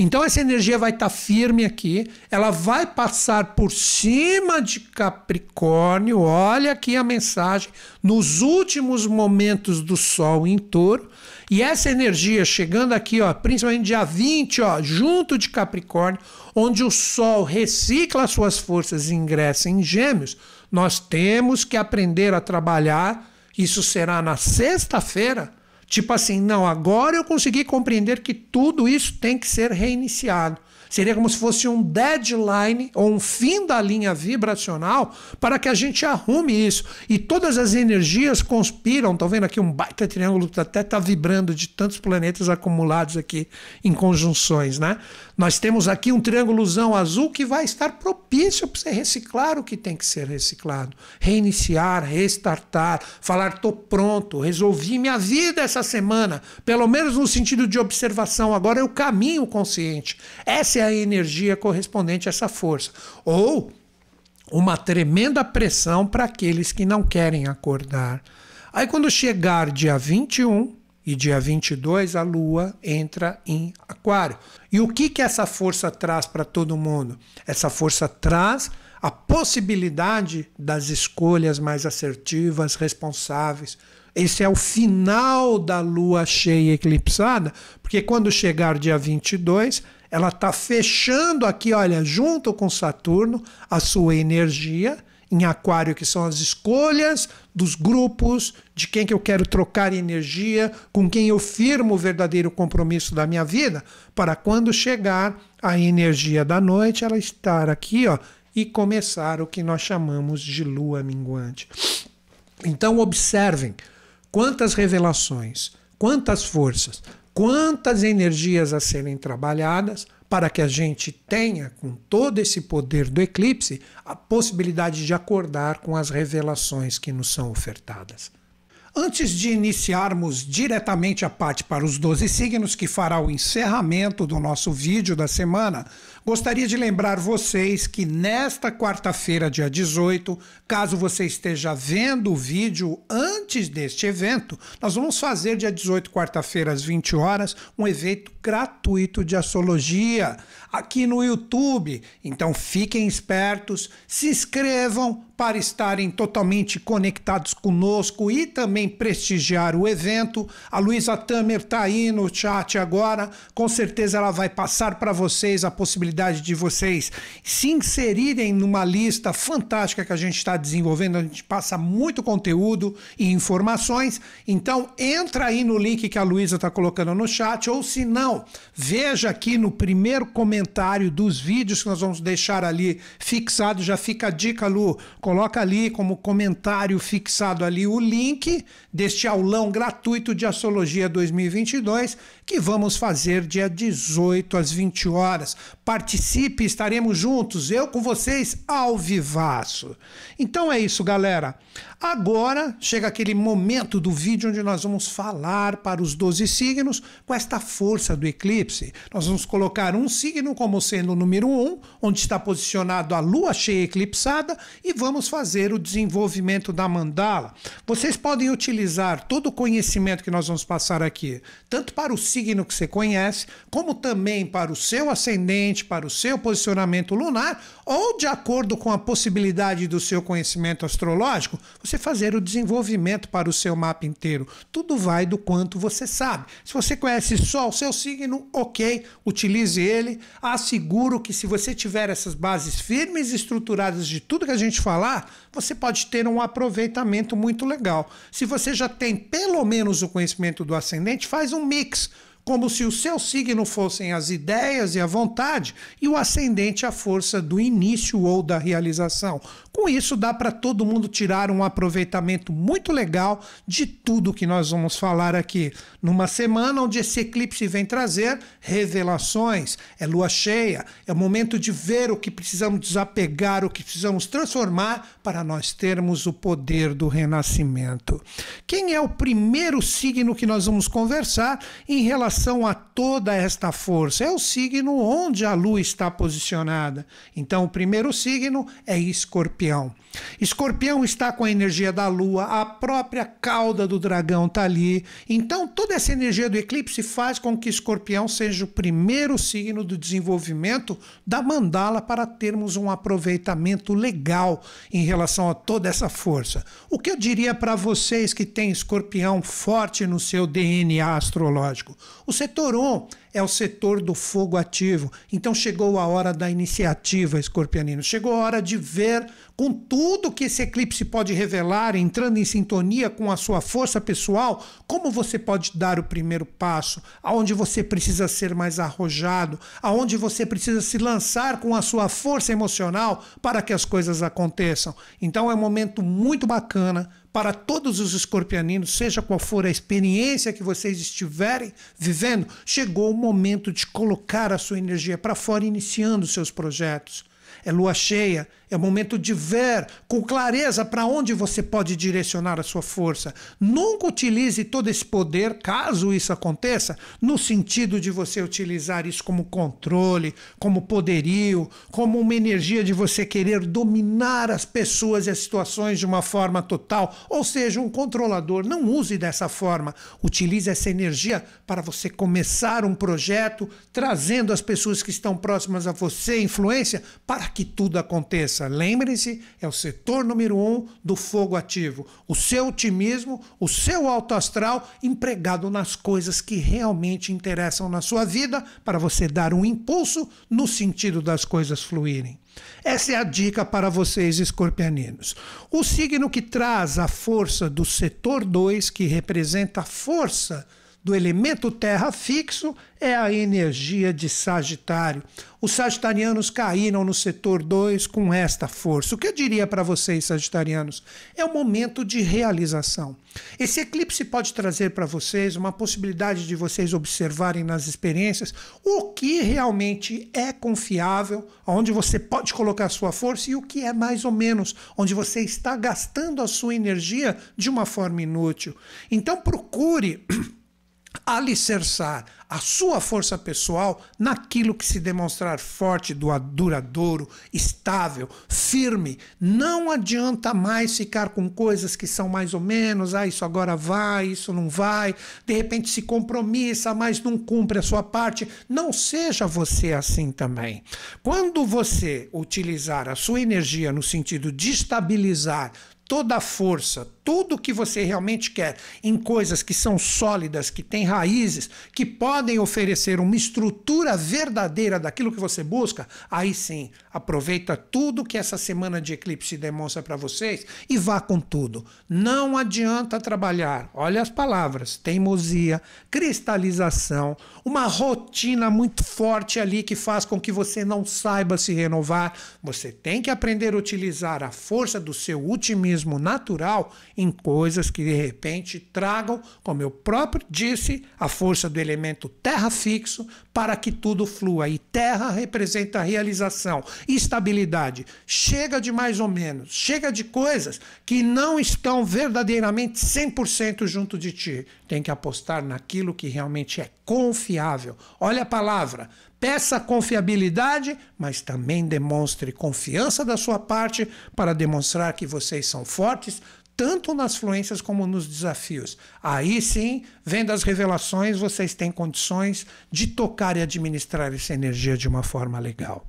Então essa energia vai estar tá firme aqui, ela vai passar por cima de Capricórnio. Olha aqui a mensagem nos últimos momentos do sol em Touro. E essa energia chegando aqui, ó, principalmente dia 20, ó, junto de Capricórnio, onde o sol recicla suas forças e ingressa em Gêmeos, nós temos que aprender a trabalhar. Isso será na sexta-feira Tipo assim, não, agora eu consegui compreender que tudo isso tem que ser reiniciado. Seria como se fosse um deadline ou um fim da linha vibracional para que a gente arrume isso. E todas as energias conspiram. Estão vendo aqui um baita triângulo que até está vibrando de tantos planetas acumulados aqui em conjunções, né? Nós temos aqui um triângulozão azul que vai estar propício para você reciclar o que tem que ser reciclado, reiniciar, restartar, falar tô pronto, resolvi minha vida essa semana, pelo menos no sentido de observação. Agora eu caminho consciente. Essa é é a energia correspondente a essa força. Ou uma tremenda pressão para aqueles que não querem acordar. Aí, quando chegar dia 21 e dia 22, a lua entra em Aquário. E o que, que essa força traz para todo mundo? Essa força traz a possibilidade das escolhas mais assertivas, responsáveis. Esse é o final da lua cheia eclipsada, porque quando chegar dia 22, ela está fechando aqui, olha, junto com Saturno, a sua energia em Aquário, que são as escolhas dos grupos, de quem que eu quero trocar energia, com quem eu firmo o verdadeiro compromisso da minha vida, para quando chegar a energia da noite, ela estar aqui, ó, e começar o que nós chamamos de lua minguante. Então observem quantas revelações, quantas forças, quantas energias a serem trabalhadas para que a gente tenha, com todo esse poder do eclipse, a possibilidade de acordar com as revelações que nos são ofertadas. Antes de iniciarmos diretamente a parte para os 12 signos, que fará o encerramento do nosso vídeo da semana, gostaria de lembrar vocês que nesta quarta-feira, dia 18, Caso você esteja vendo o vídeo antes deste evento, nós vamos fazer dia 18, quarta-feira, às 20 horas, um evento gratuito de astrologia aqui no YouTube. Então fiquem espertos, se inscrevam para estarem totalmente conectados conosco e também prestigiar o evento. A Luísa Tamer está aí no chat agora, com certeza ela vai passar para vocês a possibilidade de vocês se inserirem numa lista fantástica que a gente está desenvolvendo, a gente passa muito conteúdo e informações. Então entra aí no link que a Luísa está colocando no chat, ou se não, veja aqui no primeiro comentário dos vídeos que nós vamos deixar ali fixado. Já fica a dica, Lu. Coloca ali como comentário fixado ali o link deste aulão gratuito de astrologia 2022 que vamos fazer dia 18 às 20 horas. Participe, estaremos juntos, eu com vocês ao vivaço. Então é isso, galera. Agora chega aquele momento do vídeo onde nós vamos falar para os 12 signos com esta força do eclipse. Nós vamos colocar um signo como sendo o número 1, onde está posicionado a lua cheia eclipsada, e vamos fazer o desenvolvimento da mandala. Vocês podem utilizar todo o conhecimento que nós vamos passar aqui, tanto para o signo signo que você conhece, como também para o seu ascendente, para o seu posicionamento lunar, ou de acordo com a possibilidade do seu conhecimento astrológico, você fazer o desenvolvimento para o seu mapa inteiro. Tudo vai do quanto você sabe. Se você conhece só o seu signo, ok, utilize ele. Asseguro que se você tiver essas bases firmes e estruturadas de tudo que a gente falar, você pode ter um aproveitamento muito legal. Se você já tem pelo menos o conhecimento do ascendente, faz um mix como se o seu signo fossem as ideias e a vontade e o ascendente a força do início ou da realização. Com isso, dá para todo mundo tirar um aproveitamento muito legal de tudo que nós vamos falar aqui. Numa semana onde esse eclipse vem trazer revelações, é lua cheia, é o momento de ver o que precisamos desapegar, o que precisamos transformar para nós termos o poder do renascimento. Quem é o primeiro signo que nós vamos conversar em relação relação a toda esta força é o signo onde a lua está posicionada. Então, o primeiro signo é Escorpião. Escorpião está com a energia da lua, a própria cauda do dragão está ali. Então, toda essa energia do eclipse faz com que Escorpião seja o primeiro signo do desenvolvimento da mandala para termos um aproveitamento legal em relação a toda essa força. O que eu diria para vocês que tem Escorpião forte no seu DNA astrológico? O setor 1 é o setor do fogo ativo. Então chegou a hora da iniciativa, escorpianino. Chegou a hora de ver com tudo que esse eclipse pode revelar, entrando em sintonia com a sua força pessoal, como você pode dar o primeiro passo, aonde você precisa ser mais arrojado, aonde você precisa se lançar com a sua força emocional para que as coisas aconteçam. Então é um momento muito bacana para todos os escorpianinos, seja qual for a experiência que vocês estiverem vivendo, chegou o momento de colocar a sua energia para fora, iniciando seus projetos é lua cheia, é momento de ver com clareza para onde você pode direcionar a sua força. Nunca utilize todo esse poder, caso isso aconteça, no sentido de você utilizar isso como controle, como poderio, como uma energia de você querer dominar as pessoas e as situações de uma forma total, ou seja, um controlador. Não use dessa forma. Utilize essa energia para você começar um projeto, trazendo as pessoas que estão próximas a você, influência, para que tudo aconteça. Lembrem-se, é o setor número um do fogo ativo. O seu otimismo, o seu alto astral empregado nas coisas que realmente interessam na sua vida para você dar um impulso no sentido das coisas fluírem. Essa é a dica para vocês, escorpianinos. O signo que traz a força do setor 2, que representa a força do elemento terra fixo é a energia de Sagitário. Os sagitarianos caíram no setor 2 com esta força. O que eu diria para vocês, sagitarianos? É o momento de realização. Esse eclipse pode trazer para vocês uma possibilidade de vocês observarem nas experiências o que realmente é confiável, onde você pode colocar a sua força e o que é mais ou menos, onde você está gastando a sua energia de uma forma inútil. Então procure alicerçar a sua força pessoal naquilo que se demonstrar forte, duradouro, estável, firme. Não adianta mais ficar com coisas que são mais ou menos, ah, isso agora vai, isso não vai. De repente se compromissa, mas não cumpre a sua parte. Não seja você assim também. Quando você utilizar a sua energia no sentido de estabilizar toda a força, tudo que você realmente quer em coisas que são sólidas, que têm raízes, que podem oferecer uma estrutura verdadeira daquilo que você busca, aí sim, aproveita tudo que essa semana de eclipse demonstra para vocês e vá com tudo. Não adianta trabalhar, olha as palavras, teimosia, cristalização, uma rotina muito forte ali que faz com que você não saiba se renovar. Você tem que aprender a utilizar a força do seu otimismo natural em coisas que de repente tragam, como eu próprio disse, a força do elemento terra fixo para que tudo flua. E terra representa realização, estabilidade. Chega de mais ou menos, chega de coisas que não estão verdadeiramente 100% junto de ti. Tem que apostar naquilo que realmente é confiável. Olha a palavra. Peça confiabilidade, mas também demonstre confiança da sua parte para demonstrar que vocês são fortes, tanto nas fluências como nos desafios. Aí sim, vendo as revelações, vocês têm condições de tocar e administrar essa energia de uma forma legal.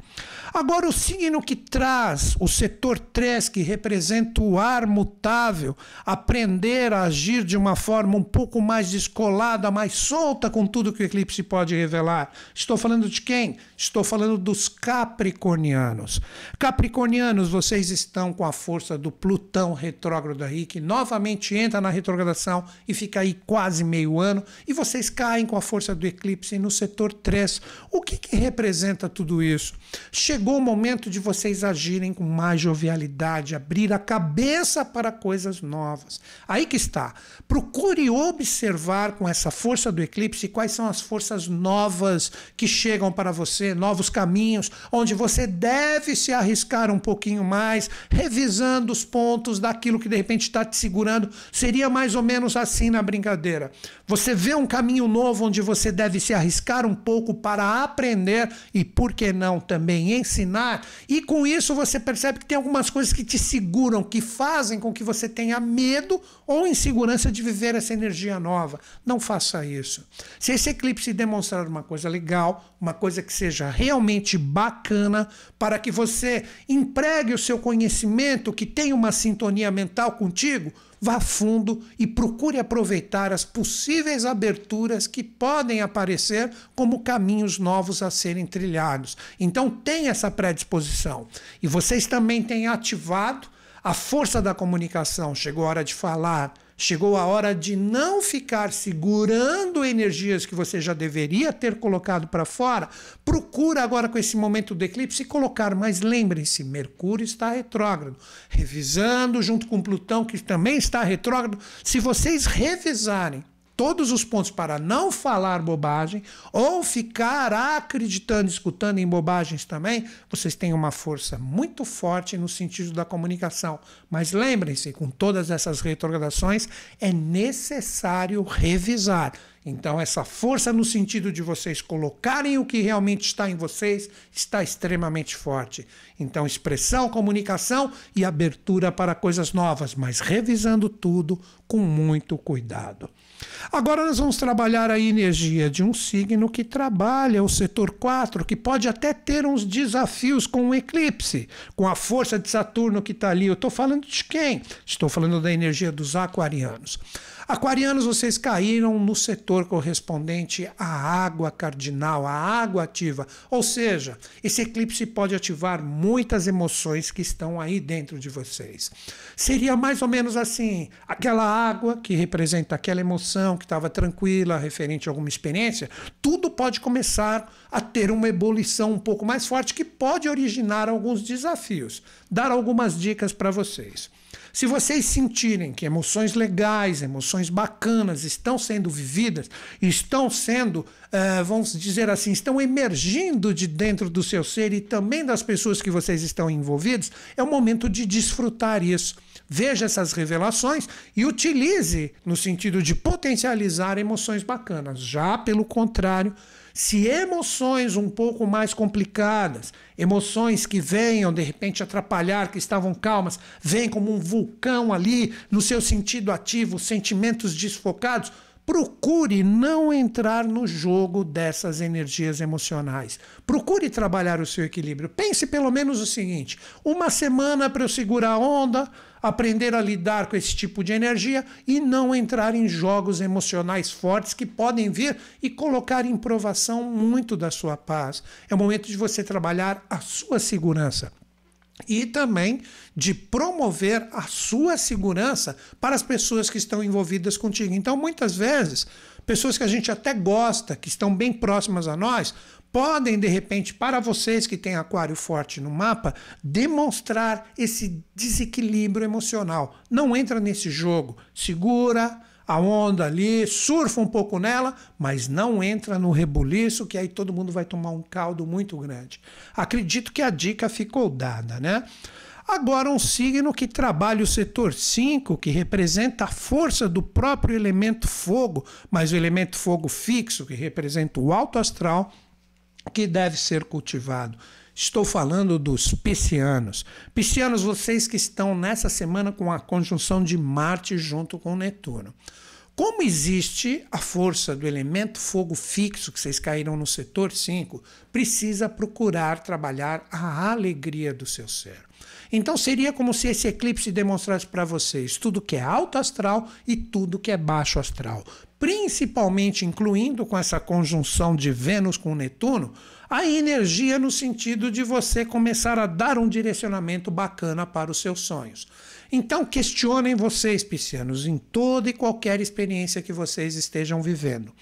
Agora, o signo que traz o setor 3, que representa o ar mutável, aprender a agir de uma forma um pouco mais descolada, mais solta com tudo que o eclipse pode revelar. Estou falando de quem? Estou falando dos capricornianos. Capricornianos, vocês estão com a força do Plutão retrógrado aí que novamente entra na retrogradação e fica aí quase meio ano, e vocês caem com a força do eclipse no setor 3. O que, que representa tudo isso? Chegou o momento de vocês agirem com mais jovialidade, abrir a cabeça para coisas novas. Aí que está. Procure observar com essa força do eclipse quais são as forças novas que chegam para você, novos caminhos, onde você deve se arriscar um pouquinho mais, revisando os pontos daquilo que de repente gente está te segurando. Seria mais ou menos assim na brincadeira. Você vê um caminho novo onde você deve se arriscar um pouco para aprender e, por que não, também ensinar. E com isso você percebe que tem algumas coisas que te seguram, que fazem com que você tenha medo ou insegurança de viver essa energia nova. Não faça isso. Se esse eclipse demonstrar uma coisa legal, uma coisa que seja realmente bacana, para que você empregue o seu conhecimento que tem uma sintonia mental com contigo, vá fundo e procure aproveitar as possíveis aberturas que podem aparecer como caminhos novos a serem trilhados. Então tem essa predisposição. E vocês também têm ativado a força da comunicação. Chegou a hora de falar, Chegou a hora de não ficar segurando energias que você já deveria ter colocado para fora. Procura agora com esse momento do eclipse colocar, mas lembrem-se, Mercúrio está retrógrado, revisando junto com Plutão que também está retrógrado. Se vocês revisarem todos os pontos para não falar bobagem ou ficar acreditando, escutando em bobagens também, vocês têm uma força muito forte no sentido da comunicação. Mas lembrem-se, com todas essas retrogradações, é necessário revisar. Então, essa força no sentido de vocês colocarem o que realmente está em vocês está extremamente forte. Então, expressão, comunicação e abertura para coisas novas, mas revisando tudo com muito cuidado. Agora nós vamos trabalhar a energia de um signo que trabalha o setor 4, que pode até ter uns desafios com o eclipse, com a força de Saturno que está ali. Eu estou falando de quem? Estou falando da energia dos aquarianos. Aquarianos, vocês caíram no setor correspondente à água cardinal, à água ativa. Ou seja, esse eclipse pode ativar muitas emoções que estão aí dentro de vocês. Seria mais ou menos assim: aquela água que representa aquela emoção que estava tranquila, referente a alguma experiência, tudo pode começar a ter uma ebulição um pouco mais forte que pode originar alguns desafios. Dar algumas dicas para vocês. Se vocês sentirem que emoções legais, emoções bacanas estão sendo vividas, estão sendo, uh, vamos dizer assim, estão emergindo de dentro do seu ser e também das pessoas que vocês estão envolvidos, é o momento de desfrutar isso. Veja essas revelações e utilize no sentido de potencializar emoções bacanas. Já pelo contrário, se emoções um pouco mais complicadas, emoções que venham de repente atrapalhar, que estavam calmas, vêm como um vulcão ali no seu sentido ativo, sentimentos desfocados, Procure não entrar no jogo dessas energias emocionais. Procure trabalhar o seu equilíbrio. Pense pelo menos o seguinte: uma semana para eu segurar a onda, aprender a lidar com esse tipo de energia e não entrar em jogos emocionais fortes que podem vir e colocar em provação muito da sua paz. É o momento de você trabalhar a sua segurança e também de promover a sua segurança para as pessoas que estão envolvidas contigo. Então, muitas vezes, pessoas que a gente até gosta, que estão bem próximas a nós, podem, de repente, para vocês que têm aquário forte no mapa, demonstrar esse desequilíbrio emocional. Não entra nesse jogo. Segura a onda ali, surfa um pouco nela, mas não entra no rebuliço, que aí todo mundo vai tomar um caldo muito grande. Acredito que a dica ficou dada, né? Agora, um signo que trabalha o setor 5, que representa a força do próprio elemento fogo, mas o elemento fogo fixo, que representa o alto astral, que deve ser cultivado. Estou falando dos piscianos. Piscianos, vocês que estão nessa semana com a conjunção de Marte junto com Netuno. Como existe a força do elemento fogo fixo, que vocês caíram no setor 5, precisa procurar trabalhar a alegria do seu ser. Então seria como se esse eclipse demonstrasse para vocês tudo que é alto astral e tudo que é baixo astral. Principalmente incluindo com essa conjunção de Vênus com Netuno, a energia no sentido de você começar a dar um direcionamento bacana para os seus sonhos. Então, questionem vocês, piscianos, em toda e qualquer experiência que vocês estejam vivendo.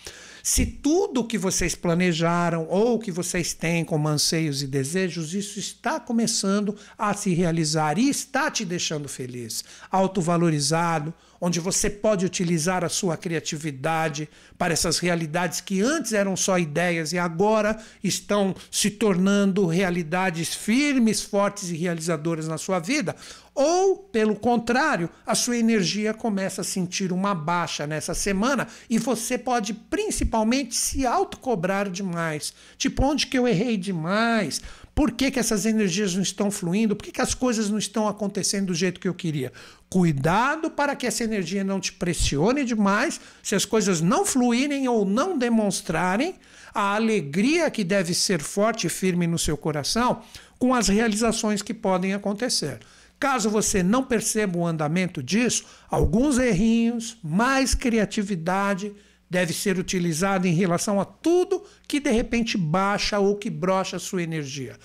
Se tudo que vocês planejaram ou que vocês têm como anseios e desejos, isso está começando a se realizar e está te deixando feliz, autovalorizado, onde você pode utilizar a sua criatividade para essas realidades que antes eram só ideias e agora estão se tornando realidades firmes, fortes e realizadoras na sua vida, ou, pelo contrário, a sua energia começa a sentir uma baixa nessa semana e você pode principalmente se autocobrar demais. Tipo, onde que eu errei demais? Por que, que essas energias não estão fluindo? Por que, que as coisas não estão acontecendo do jeito que eu queria? Cuidado para que essa energia não te pressione demais. Se as coisas não fluírem ou não demonstrarem a alegria que deve ser forte e firme no seu coração com as realizações que podem acontecer. Caso você não perceba o andamento disso, alguns errinhos, mais criatividade deve ser utilizado em relação a tudo que de repente baixa ou que brocha a sua energia.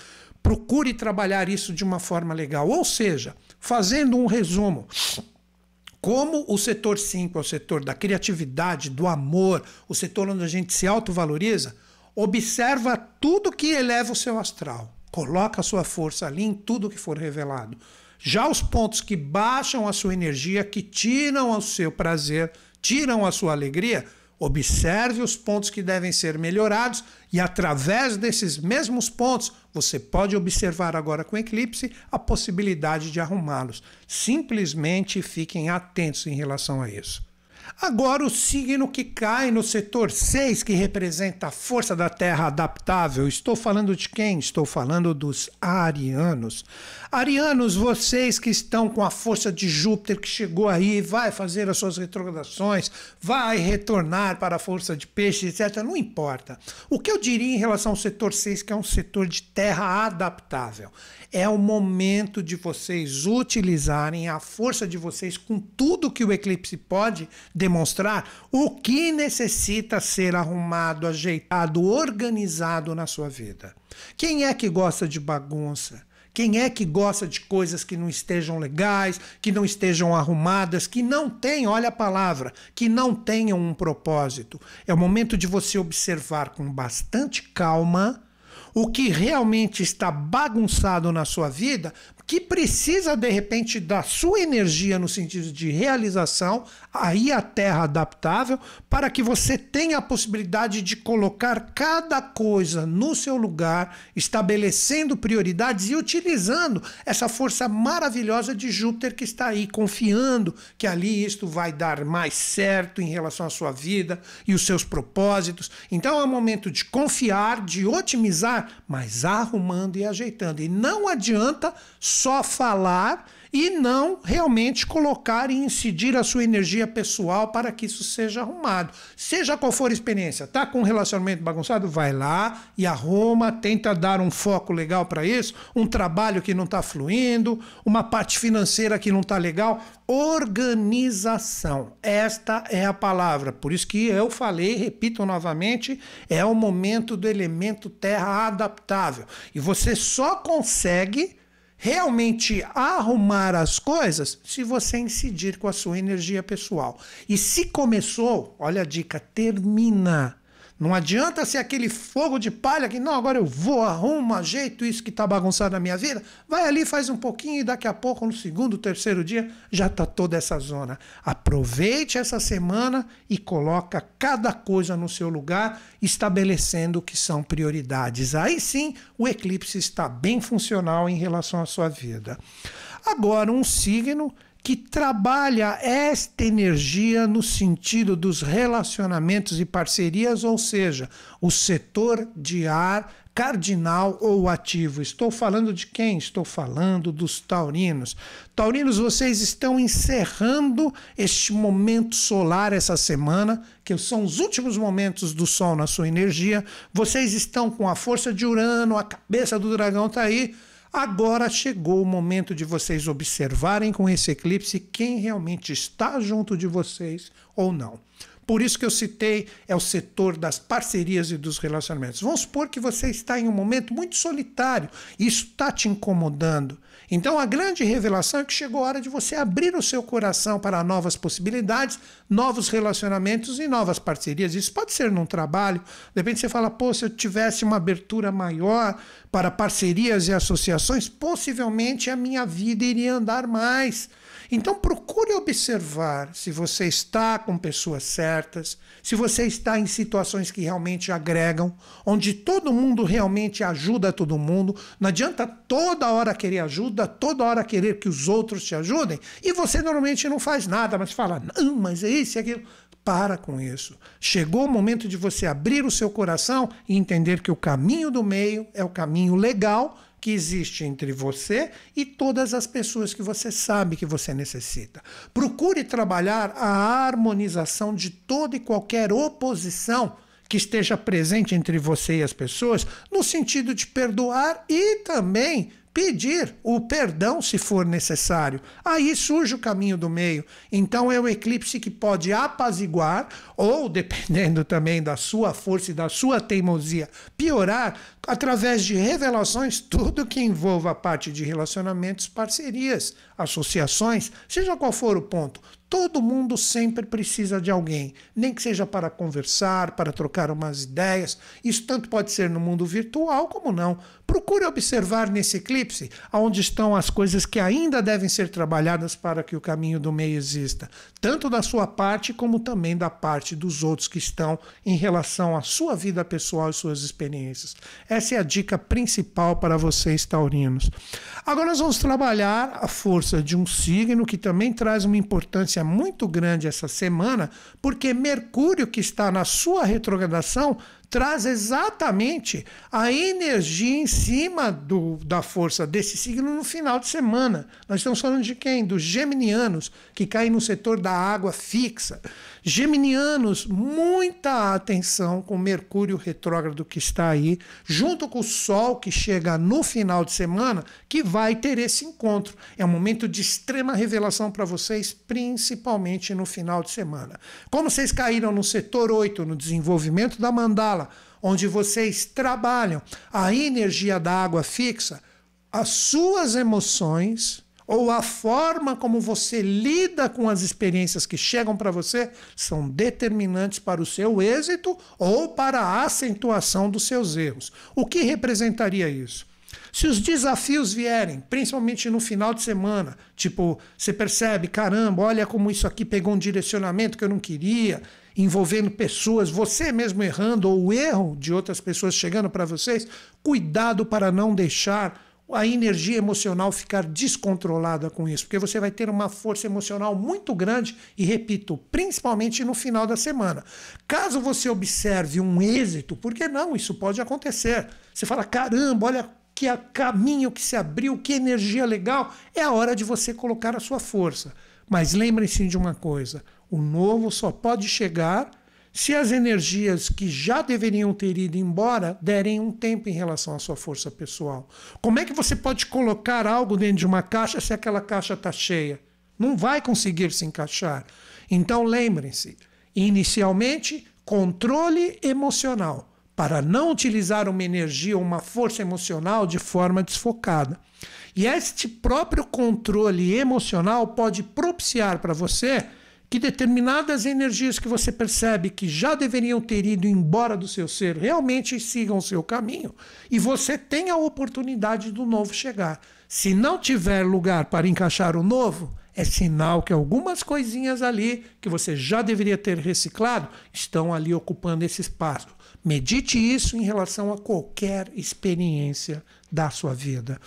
Procure trabalhar isso de uma forma legal. Ou seja, fazendo um resumo, como o setor 5 é o setor da criatividade, do amor, o setor onde a gente se autovaloriza, observa tudo que eleva o seu astral. Coloca a sua força ali em tudo que for revelado. Já os pontos que baixam a sua energia, que tiram o seu prazer, tiram a sua alegria, Observe os pontos que devem ser melhorados e, através desses mesmos pontos, você pode observar agora com Eclipse a possibilidade de arrumá-los. Simplesmente fiquem atentos em relação a isso. Agora, o signo que cai no setor 6, que representa a força da Terra adaptável, estou falando de quem? Estou falando dos arianos. Arianos, vocês que estão com a força de Júpiter que chegou aí, vai fazer as suas retrogradações, vai retornar para a força de peixe, etc. Não importa. O que eu diria em relação ao setor 6, que é um setor de terra adaptável, é o momento de vocês utilizarem a força de vocês com tudo que o eclipse pode demonstrar, o que necessita ser arrumado, ajeitado, organizado na sua vida. Quem é que gosta de bagunça? Quem é que gosta de coisas que não estejam legais, que não estejam arrumadas, que não tenham, olha a palavra, que não tenham um propósito? É o momento de você observar com bastante calma o que realmente está bagunçado na sua vida, que precisa de repente da sua energia no sentido de realização, aí a terra adaptável, para que você tenha a possibilidade de colocar cada coisa no seu lugar, estabelecendo prioridades e utilizando essa força maravilhosa de Júpiter que está aí, confiando que ali isto vai dar mais certo em relação à sua vida e os seus propósitos. Então é o momento de confiar, de otimizar, mas arrumando e ajeitando. E não adianta só falar e não realmente colocar e incidir a sua energia pessoal para que isso seja arrumado. Seja qual for a experiência, tá com um relacionamento bagunçado, vai lá e arruma, tenta dar um foco legal para isso, um trabalho que não está fluindo, uma parte financeira que não está legal, organização. Esta é a palavra. Por isso que eu falei, repito novamente, é o momento do elemento terra adaptável. E você só consegue realmente arrumar as coisas se você incidir com a sua energia pessoal. E se começou, olha a dica, termina não adianta ser aquele fogo de palha que, não, agora eu vou, arrumo, ajeito isso que está bagunçado na minha vida. Vai ali, faz um pouquinho e daqui a pouco, no segundo, terceiro dia, já está toda essa zona. Aproveite essa semana e coloca cada coisa no seu lugar, estabelecendo o que são prioridades. Aí sim, o eclipse está bem funcional em relação à sua vida. Agora, um signo que trabalha esta energia no sentido dos relacionamentos e parcerias, ou seja, o setor de ar cardinal ou ativo. Estou falando de quem? Estou falando dos taurinos. Taurinos, vocês estão encerrando este momento solar essa semana, que são os últimos momentos do sol na sua energia. Vocês estão com a força de Urano, a cabeça do dragão está aí Agora chegou o momento de vocês observarem com esse eclipse quem realmente está junto de vocês ou não. Por isso que eu citei é o setor das parcerias e dos relacionamentos. Vamos supor que você está em um momento muito solitário, isso está te incomodando. Então a grande revelação é que chegou a hora de você abrir o seu coração para novas possibilidades, novos relacionamentos e novas parcerias. Isso pode ser num trabalho, de repente você fala, pô, se eu tivesse uma abertura maior para parcerias e associações, possivelmente a minha vida iria andar mais. Então procure observar se você está com pessoas certas, se você está em situações que realmente agregam, onde todo mundo realmente ajuda todo mundo. Não adianta toda hora querer ajuda, toda hora querer que os outros te ajudem, e você normalmente não faz nada, mas fala, não, mas é isso e é aquilo. Para com isso. Chegou o momento de você abrir o seu coração e entender que o caminho do meio é o caminho legal que existe entre você e todas as pessoas que você sabe que você necessita. Procure trabalhar a harmonização de toda e qualquer oposição que esteja presente entre você e as pessoas, no sentido de perdoar e também pedir o perdão se for necessário. Aí surge o caminho do meio. Então é o eclipse que pode apaziguar ou, dependendo também da sua força e da sua teimosia, piorar através de revelações tudo que envolva a parte de relacionamentos, parcerias, associações, seja qual for o ponto. Todo mundo sempre precisa de alguém, nem que seja para conversar, para trocar umas ideias. Isso tanto pode ser no mundo virtual como não Procure observar nesse eclipse aonde estão as coisas que ainda devem ser trabalhadas para que o caminho do meio exista, tanto da sua parte como também da parte dos outros que estão em relação à sua vida pessoal e suas experiências. Essa é a dica principal para vocês taurinos. Agora nós vamos trabalhar a força de um signo que também traz uma importância muito grande essa semana, porque Mercúrio que está na sua retrogradação traz exatamente a energia em cima do, da força desse signo no final de semana. Nós estamos falando de quem? Dos geminianos, que caem no setor da água fixa. Geminianos, muita atenção com Mercúrio retrógrado que está aí, junto com o Sol que chega no final de semana, que vai ter esse encontro. É um momento de extrema revelação para vocês, principalmente no final de semana. Como vocês caíram no setor 8, no desenvolvimento da mandala, onde vocês trabalham a energia da água fixa, as suas emoções ou a forma como você lida com as experiências que chegam para você são determinantes para o seu êxito ou para a acentuação dos seus erros. O que representaria isso? Se os desafios vierem, principalmente no final de semana, tipo, você percebe, caramba, olha como isso aqui pegou um direcionamento que eu não queria, envolvendo pessoas, você mesmo errando ou o erro de outras pessoas chegando para vocês, cuidado para não deixar a energia emocional ficar descontrolada com isso, porque você vai ter uma força emocional muito grande e repito, principalmente no final da semana. Caso você observe um êxito, por que não, isso pode acontecer. Você fala: "Caramba, olha que caminho que se abriu, que energia legal". É a hora de você colocar a sua força. Mas lembre se de uma coisa: o novo só pode chegar se as energias que já deveriam ter ido embora derem um tempo em relação à sua força pessoal. Como é que você pode colocar algo dentro de uma caixa se aquela caixa está cheia? Não vai conseguir se encaixar. Então lembrem-se, inicialmente, controle emocional, para não utilizar uma energia ou uma força emocional de forma desfocada. E este próprio controle emocional pode propiciar para você que determinadas energias que você percebe que já deveriam ter ido embora do seu ser realmente sigam o seu caminho e você tenha a oportunidade do novo chegar. Se não tiver lugar para encaixar o novo, é sinal que algumas coisinhas ali que você já deveria ter reciclado estão ali ocupando esse espaço. Medite isso em relação a qualquer experiência da sua vida.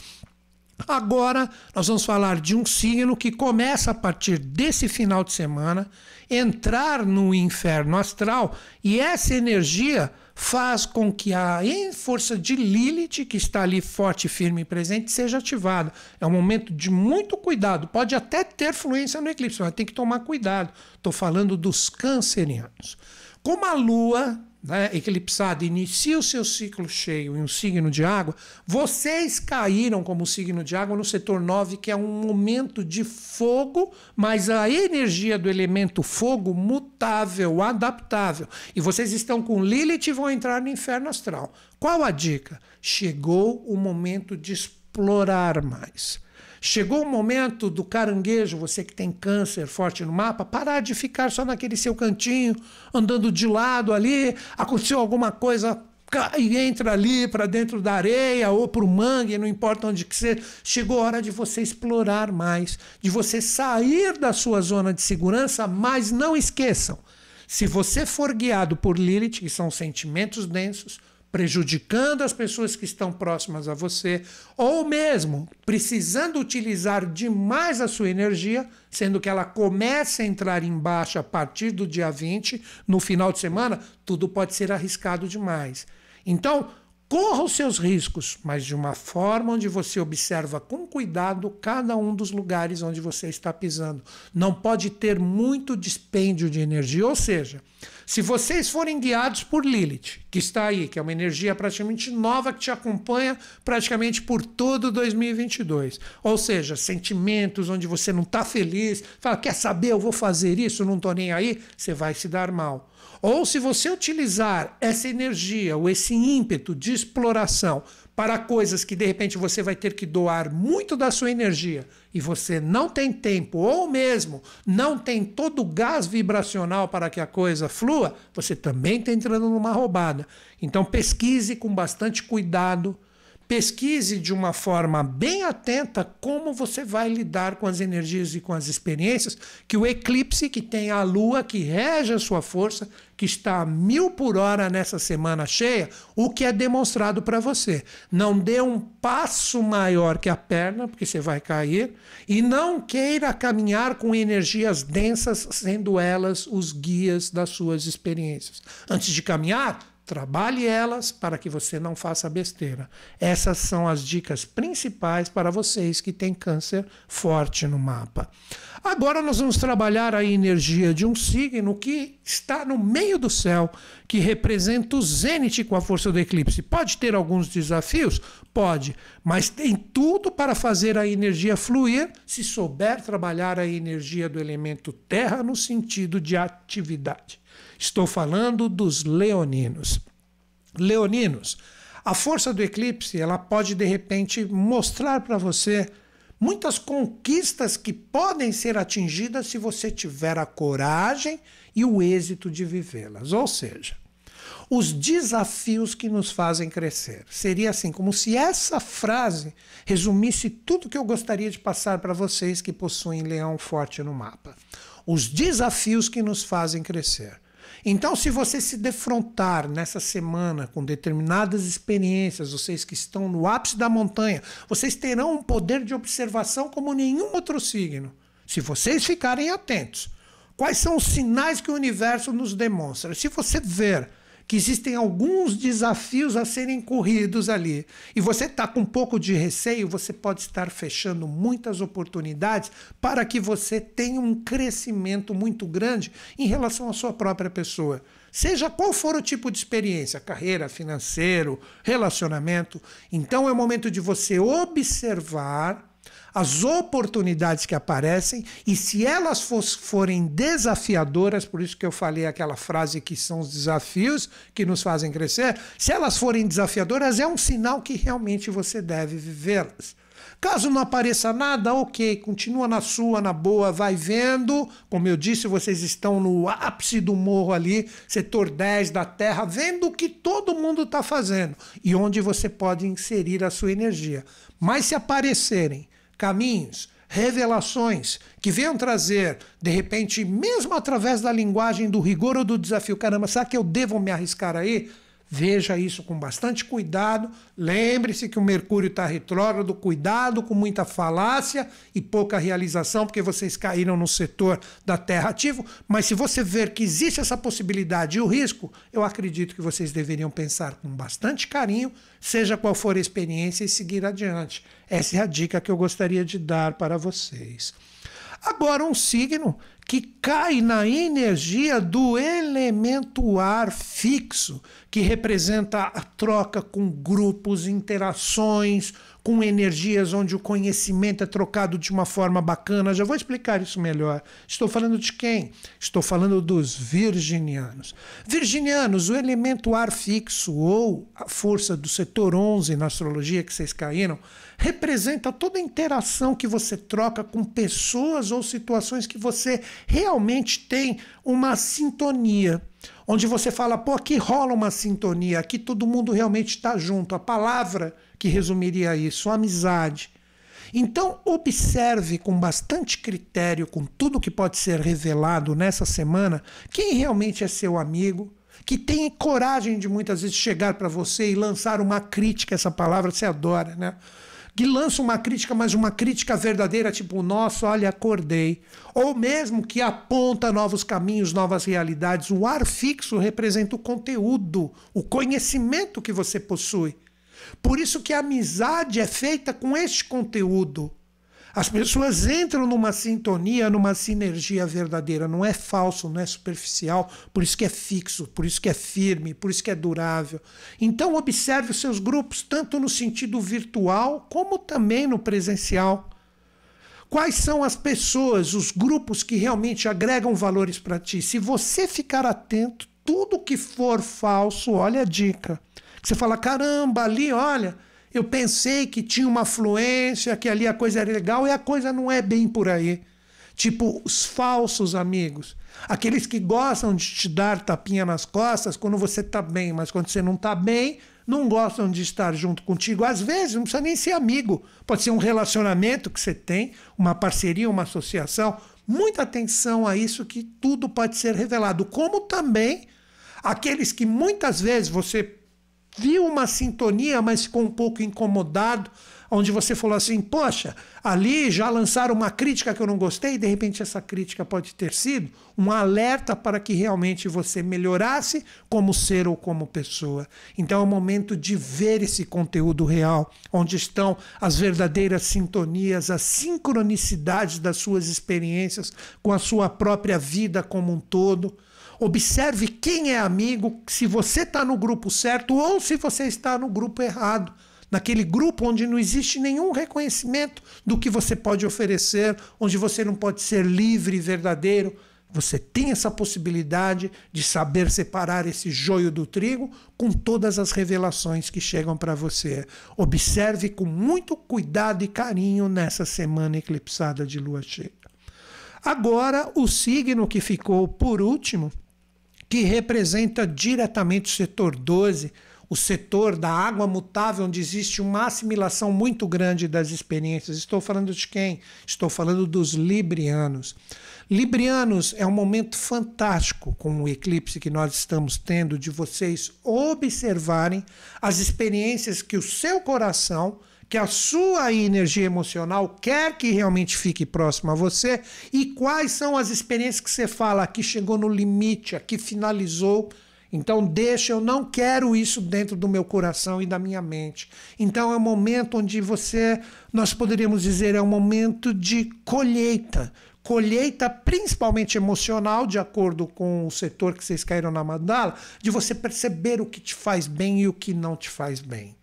Agora nós vamos falar de um signo que começa a partir desse final de semana entrar no inferno astral e essa energia faz com que a força de Lilith, que está ali forte, firme e presente, seja ativada. É um momento de muito cuidado, pode até ter fluência no eclipse, mas tem que tomar cuidado. Estou falando dos cancerianos. Como a lua né, eclipsada inicia o seu ciclo cheio em um signo de água, vocês caíram como signo de água no setor 9, que é um momento de fogo, mas a energia do elemento fogo mutável, adaptável. E vocês estão com Lilith e vão entrar no inferno astral. Qual a dica? Chegou o momento de explorar mais Chegou o momento do caranguejo, você que tem câncer forte no mapa, parar de ficar só naquele seu cantinho, andando de lado ali. Aconteceu alguma coisa e entra ali para dentro da areia ou para o mangue, não importa onde que seja Chegou a hora de você explorar mais, de você sair da sua zona de segurança, mas não esqueçam, se você for guiado por Lilith, que são sentimentos densos, prejudicando as pessoas que estão próximas a você, ou mesmo precisando utilizar demais a sua energia, sendo que ela começa a entrar em baixa a partir do dia 20, no final de semana, tudo pode ser arriscado demais. Então, corra os seus riscos, mas de uma forma onde você observa com cuidado cada um dos lugares onde você está pisando. Não pode ter muito dispêndio de energia, ou seja, se vocês forem guiados por Lilith, que está aí, que é uma energia praticamente nova que te acompanha praticamente por todo 2022, ou seja, sentimentos onde você não está feliz, fala, quer saber, eu vou fazer isso, não estou nem aí, você vai se dar mal. Ou se você utilizar essa energia ou esse ímpeto de exploração para coisas que de repente você vai ter que doar muito da sua energia e você não tem tempo ou mesmo não tem todo o gás vibracional para que a coisa flua, você também está entrando numa roubada. Então pesquise com bastante cuidado, pesquise de uma forma bem atenta como você vai lidar com as energias e com as experiências que o eclipse que tem a lua que rege a sua força que está a mil por hora nessa semana cheia, o que é demonstrado para você. Não dê um passo maior que a perna, porque você vai cair, e não queira caminhar com energias densas, sendo elas os guias das suas experiências. Antes de caminhar, Trabalhe elas para que você não faça besteira. Essas são as dicas principais para vocês que têm câncer forte no mapa. Agora nós vamos trabalhar a energia de um signo que está no meio do céu, que representa o zênite com a força do eclipse. Pode ter alguns desafios? Pode, mas tem tudo para fazer a energia fluir se souber trabalhar a energia do elemento terra no sentido de atividade. Estou falando dos leoninos. Leoninos, a força do eclipse, ela pode de repente mostrar para você muitas conquistas que podem ser atingidas se você tiver a coragem e o êxito de vivê-las. Ou seja, os desafios que nos fazem crescer. Seria assim, como se essa frase resumisse tudo que eu gostaria de passar para vocês que possuem leão forte no mapa. Os desafios que nos fazem crescer. Então, se você se defrontar nessa semana com determinadas experiências, vocês que estão no ápice da montanha, vocês terão um poder de observação como nenhum outro signo. Se vocês ficarem atentos. Quais são os sinais que o universo nos demonstra? Se você ver que existem alguns desafios a serem corridos ali. E você está com um pouco de receio, você pode estar fechando muitas oportunidades para que você tenha um crescimento muito grande em relação à sua própria pessoa. Seja qual for o tipo de experiência, carreira, financeiro, relacionamento, então é o momento de você observar as oportunidades que aparecem e se elas forem desafiadoras, por isso que eu falei aquela frase que são os desafios que nos fazem crescer, se elas forem desafiadoras, é um sinal que realmente você deve vivê-las. Caso não apareça nada, ok, continua na sua, na boa, vai vendo. Como eu disse, vocês estão no ápice do morro ali, setor 10 da Terra, vendo o que todo mundo está fazendo e onde você pode inserir a sua energia. Mas se aparecerem caminhos, revelações que venham trazer, de repente, mesmo através da linguagem do rigor ou do desafio, caramba, será que eu devo me arriscar aí? Veja isso com bastante cuidado. Lembre-se que o Mercúrio está retrógrado. Cuidado com muita falácia e pouca realização, porque vocês caíram no setor da terra ativo. Mas se você ver que existe essa possibilidade e o risco, eu acredito que vocês deveriam pensar com bastante carinho, seja qual for a experiência, e seguir adiante. Essa é a dica que eu gostaria de dar para vocês. Agora, um signo que cai na energia do elemento ar fixo, que representa a troca com grupos, interações, com energias onde o conhecimento é trocado de uma forma bacana. Já vou explicar isso melhor. Estou falando de quem? Estou falando dos virginianos. Virginianos, o elemento ar fixo ou a força do setor 11 na astrologia que vocês caíram, representa toda a interação que você troca com pessoas ou situações que você realmente tem uma sintonia. Onde você fala, pô, aqui rola uma sintonia, aqui todo mundo realmente está junto. A palavra que resumiria isso, amizade. Então, observe com bastante critério, com tudo que pode ser revelado nessa semana, quem realmente é seu amigo, que tem coragem de muitas vezes chegar para você e lançar uma crítica. Essa palavra você adora, né? que lança uma crítica, mas uma crítica verdadeira, tipo, nossa, olha, acordei. Ou mesmo que aponta novos caminhos, novas realidades. O ar fixo representa o conteúdo, o conhecimento que você possui. Por isso que a amizade é feita com este conteúdo. As pessoas entram numa sintonia, numa sinergia verdadeira. Não é falso, não é superficial. Por isso que é fixo, por isso que é firme, por isso que é durável. Então, observe os seus grupos, tanto no sentido virtual, como também no presencial. Quais são as pessoas, os grupos que realmente agregam valores para ti? Se você ficar atento, tudo que for falso, olha a dica. Você fala, caramba, ali, olha, eu pensei que tinha uma fluência, que ali a coisa era legal e a coisa não é bem por aí. Tipo os falsos amigos, aqueles que gostam de te dar tapinha nas costas quando você tá bem, mas quando você não tá bem, não gostam de estar junto contigo. Às vezes não precisa nem ser amigo, pode ser um relacionamento que você tem, uma parceria, uma associação. Muita atenção a isso que tudo pode ser revelado, como também aqueles que muitas vezes você viu uma sintonia, mas ficou um pouco incomodado, onde você falou assim: Poxa, ali já lançaram uma crítica que eu não gostei, e de repente essa crítica pode ter sido um alerta para que realmente você melhorasse como ser ou como pessoa. Então é o momento de ver esse conteúdo real, onde estão as verdadeiras sintonias, as sincronicidades das suas experiências com a sua própria vida como um todo. Observe quem é amigo, se você está no grupo certo ou se você está no grupo errado. Naquele grupo onde não existe nenhum reconhecimento do que você pode oferecer, onde você não pode ser livre e verdadeiro. Você tem essa possibilidade de saber separar esse joio do trigo com todas as revelações que chegam para você. Observe com muito cuidado e carinho nessa semana eclipsada de lua cheia. Agora, o signo que ficou por último que representa diretamente o setor 12, o setor da água mutável, onde existe uma assimilação muito grande das experiências. Estou falando de quem? Estou falando dos librianos. Librianos, é um momento fantástico com o eclipse que nós estamos tendo de vocês observarem as experiências que o seu coração que a sua energia emocional quer que realmente fique próxima a você e quais são as experiências que você fala aqui chegou no limite, aqui finalizou. Então deixa, eu não quero isso dentro do meu coração e da minha mente. Então é um momento onde você, nós poderíamos dizer, é um momento de colheita, colheita principalmente emocional, de acordo com o setor que vocês caíram na mandala, de você perceber o que te faz bem e o que não te faz bem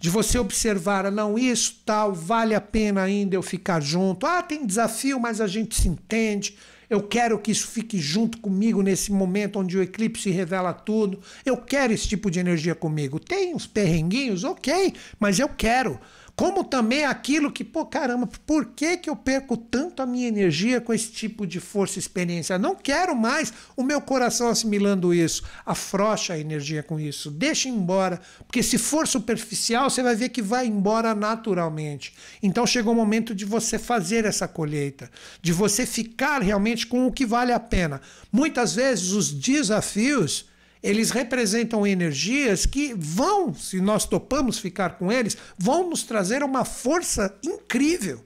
de você observar, ah, não, isso tal, vale a pena ainda eu ficar junto. Ah, tem desafio, mas a gente se entende. Eu quero que isso fique junto comigo nesse momento onde o eclipse revela tudo. Eu quero esse tipo de energia comigo. Tem uns perrenguinhos, ok, mas eu quero. Como também aquilo que, pô, caramba, por que, que eu perco tanto a minha energia com esse tipo de força e experiência? Não quero mais o meu coração assimilando isso. Afrocha a energia com isso, deixa embora. Porque se for superficial, você vai ver que vai embora naturalmente. Então chegou o momento de você fazer essa colheita, de você ficar realmente com o que vale a pena. Muitas vezes os desafios eles representam energias que vão, se nós topamos ficar com eles, vão nos trazer uma força incrível.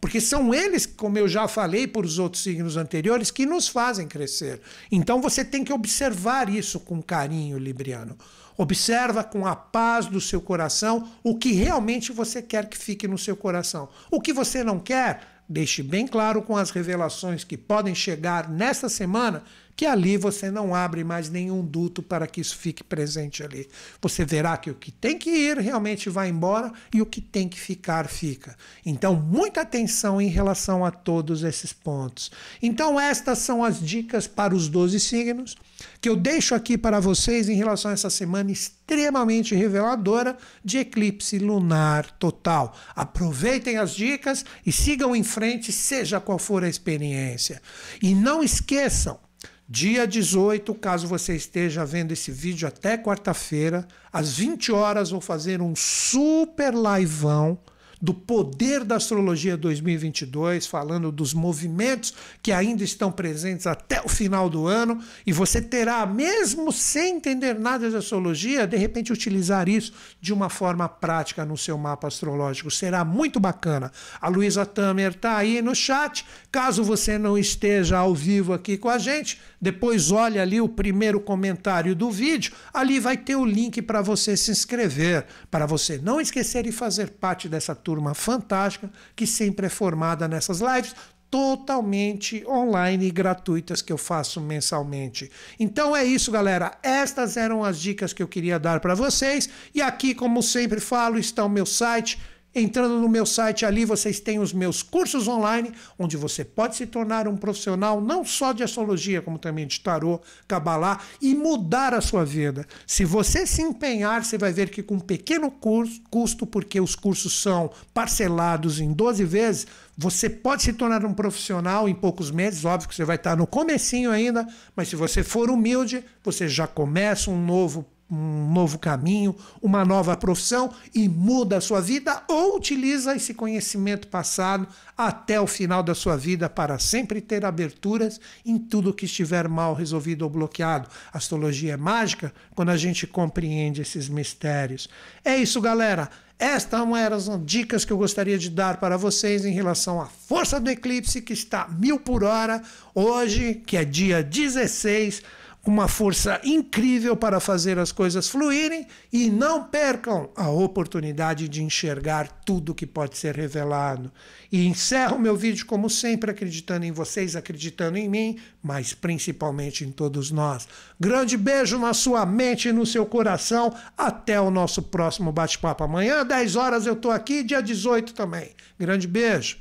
Porque são eles, como eu já falei por os outros signos anteriores, que nos fazem crescer. Então você tem que observar isso com carinho, Libriano. Observa com a paz do seu coração o que realmente você quer que fique no seu coração. O que você não quer, deixe bem claro com as revelações que podem chegar nesta semana que ali você não abre mais nenhum duto para que isso fique presente ali. Você verá que o que tem que ir realmente vai embora e o que tem que ficar fica. Então, muita atenção em relação a todos esses pontos. Então, estas são as dicas para os 12 signos que eu deixo aqui para vocês em relação a essa semana extremamente reveladora de eclipse lunar total. Aproveitem as dicas e sigam em frente, seja qual for a experiência. E não esqueçam Dia 18, caso você esteja vendo esse vídeo até quarta-feira, às 20 horas vou fazer um super liveão do poder da astrologia 2022, falando dos movimentos que ainda estão presentes até o final do ano, e você terá, mesmo sem entender nada de astrologia, de repente utilizar isso de uma forma prática no seu mapa astrológico. Será muito bacana. A Luísa Tamer está aí no chat. Caso você não esteja ao vivo aqui com a gente, depois olha ali o primeiro comentário do vídeo, ali vai ter o link para você se inscrever, para você não esquecer e fazer parte dessa turma fantástica que sempre é formada nessas lives totalmente online e gratuitas que eu faço mensalmente. Então é isso, galera. Estas eram as dicas que eu queria dar para vocês. E aqui, como sempre falo, está o meu site Entrando no meu site ali, vocês têm os meus cursos online, onde você pode se tornar um profissional não só de astrologia, como também de tarô, cabalá e mudar a sua vida. Se você se empenhar, você vai ver que com um pequeno curso, custo, porque os cursos são parcelados em 12 vezes, você pode se tornar um profissional em poucos meses, óbvio que você vai estar no comecinho ainda, mas se você for humilde, você já começa um novo um novo caminho, uma nova profissão e muda a sua vida ou utiliza esse conhecimento passado até o final da sua vida para sempre ter aberturas em tudo que estiver mal resolvido ou bloqueado. A astrologia é mágica quando a gente compreende esses mistérios. É isso, galera. Estas eram as dicas que eu gostaria de dar para vocês em relação à força do eclipse que está mil por hora hoje, que é dia 16 uma força incrível para fazer as coisas fluírem e não percam a oportunidade de enxergar tudo que pode ser revelado. E encerro meu vídeo, como sempre, acreditando em vocês, acreditando em mim, mas principalmente em todos nós. Grande beijo na sua mente e no seu coração. Até o nosso próximo bate-papo amanhã, 10 horas eu estou aqui, dia 18 também. Grande beijo.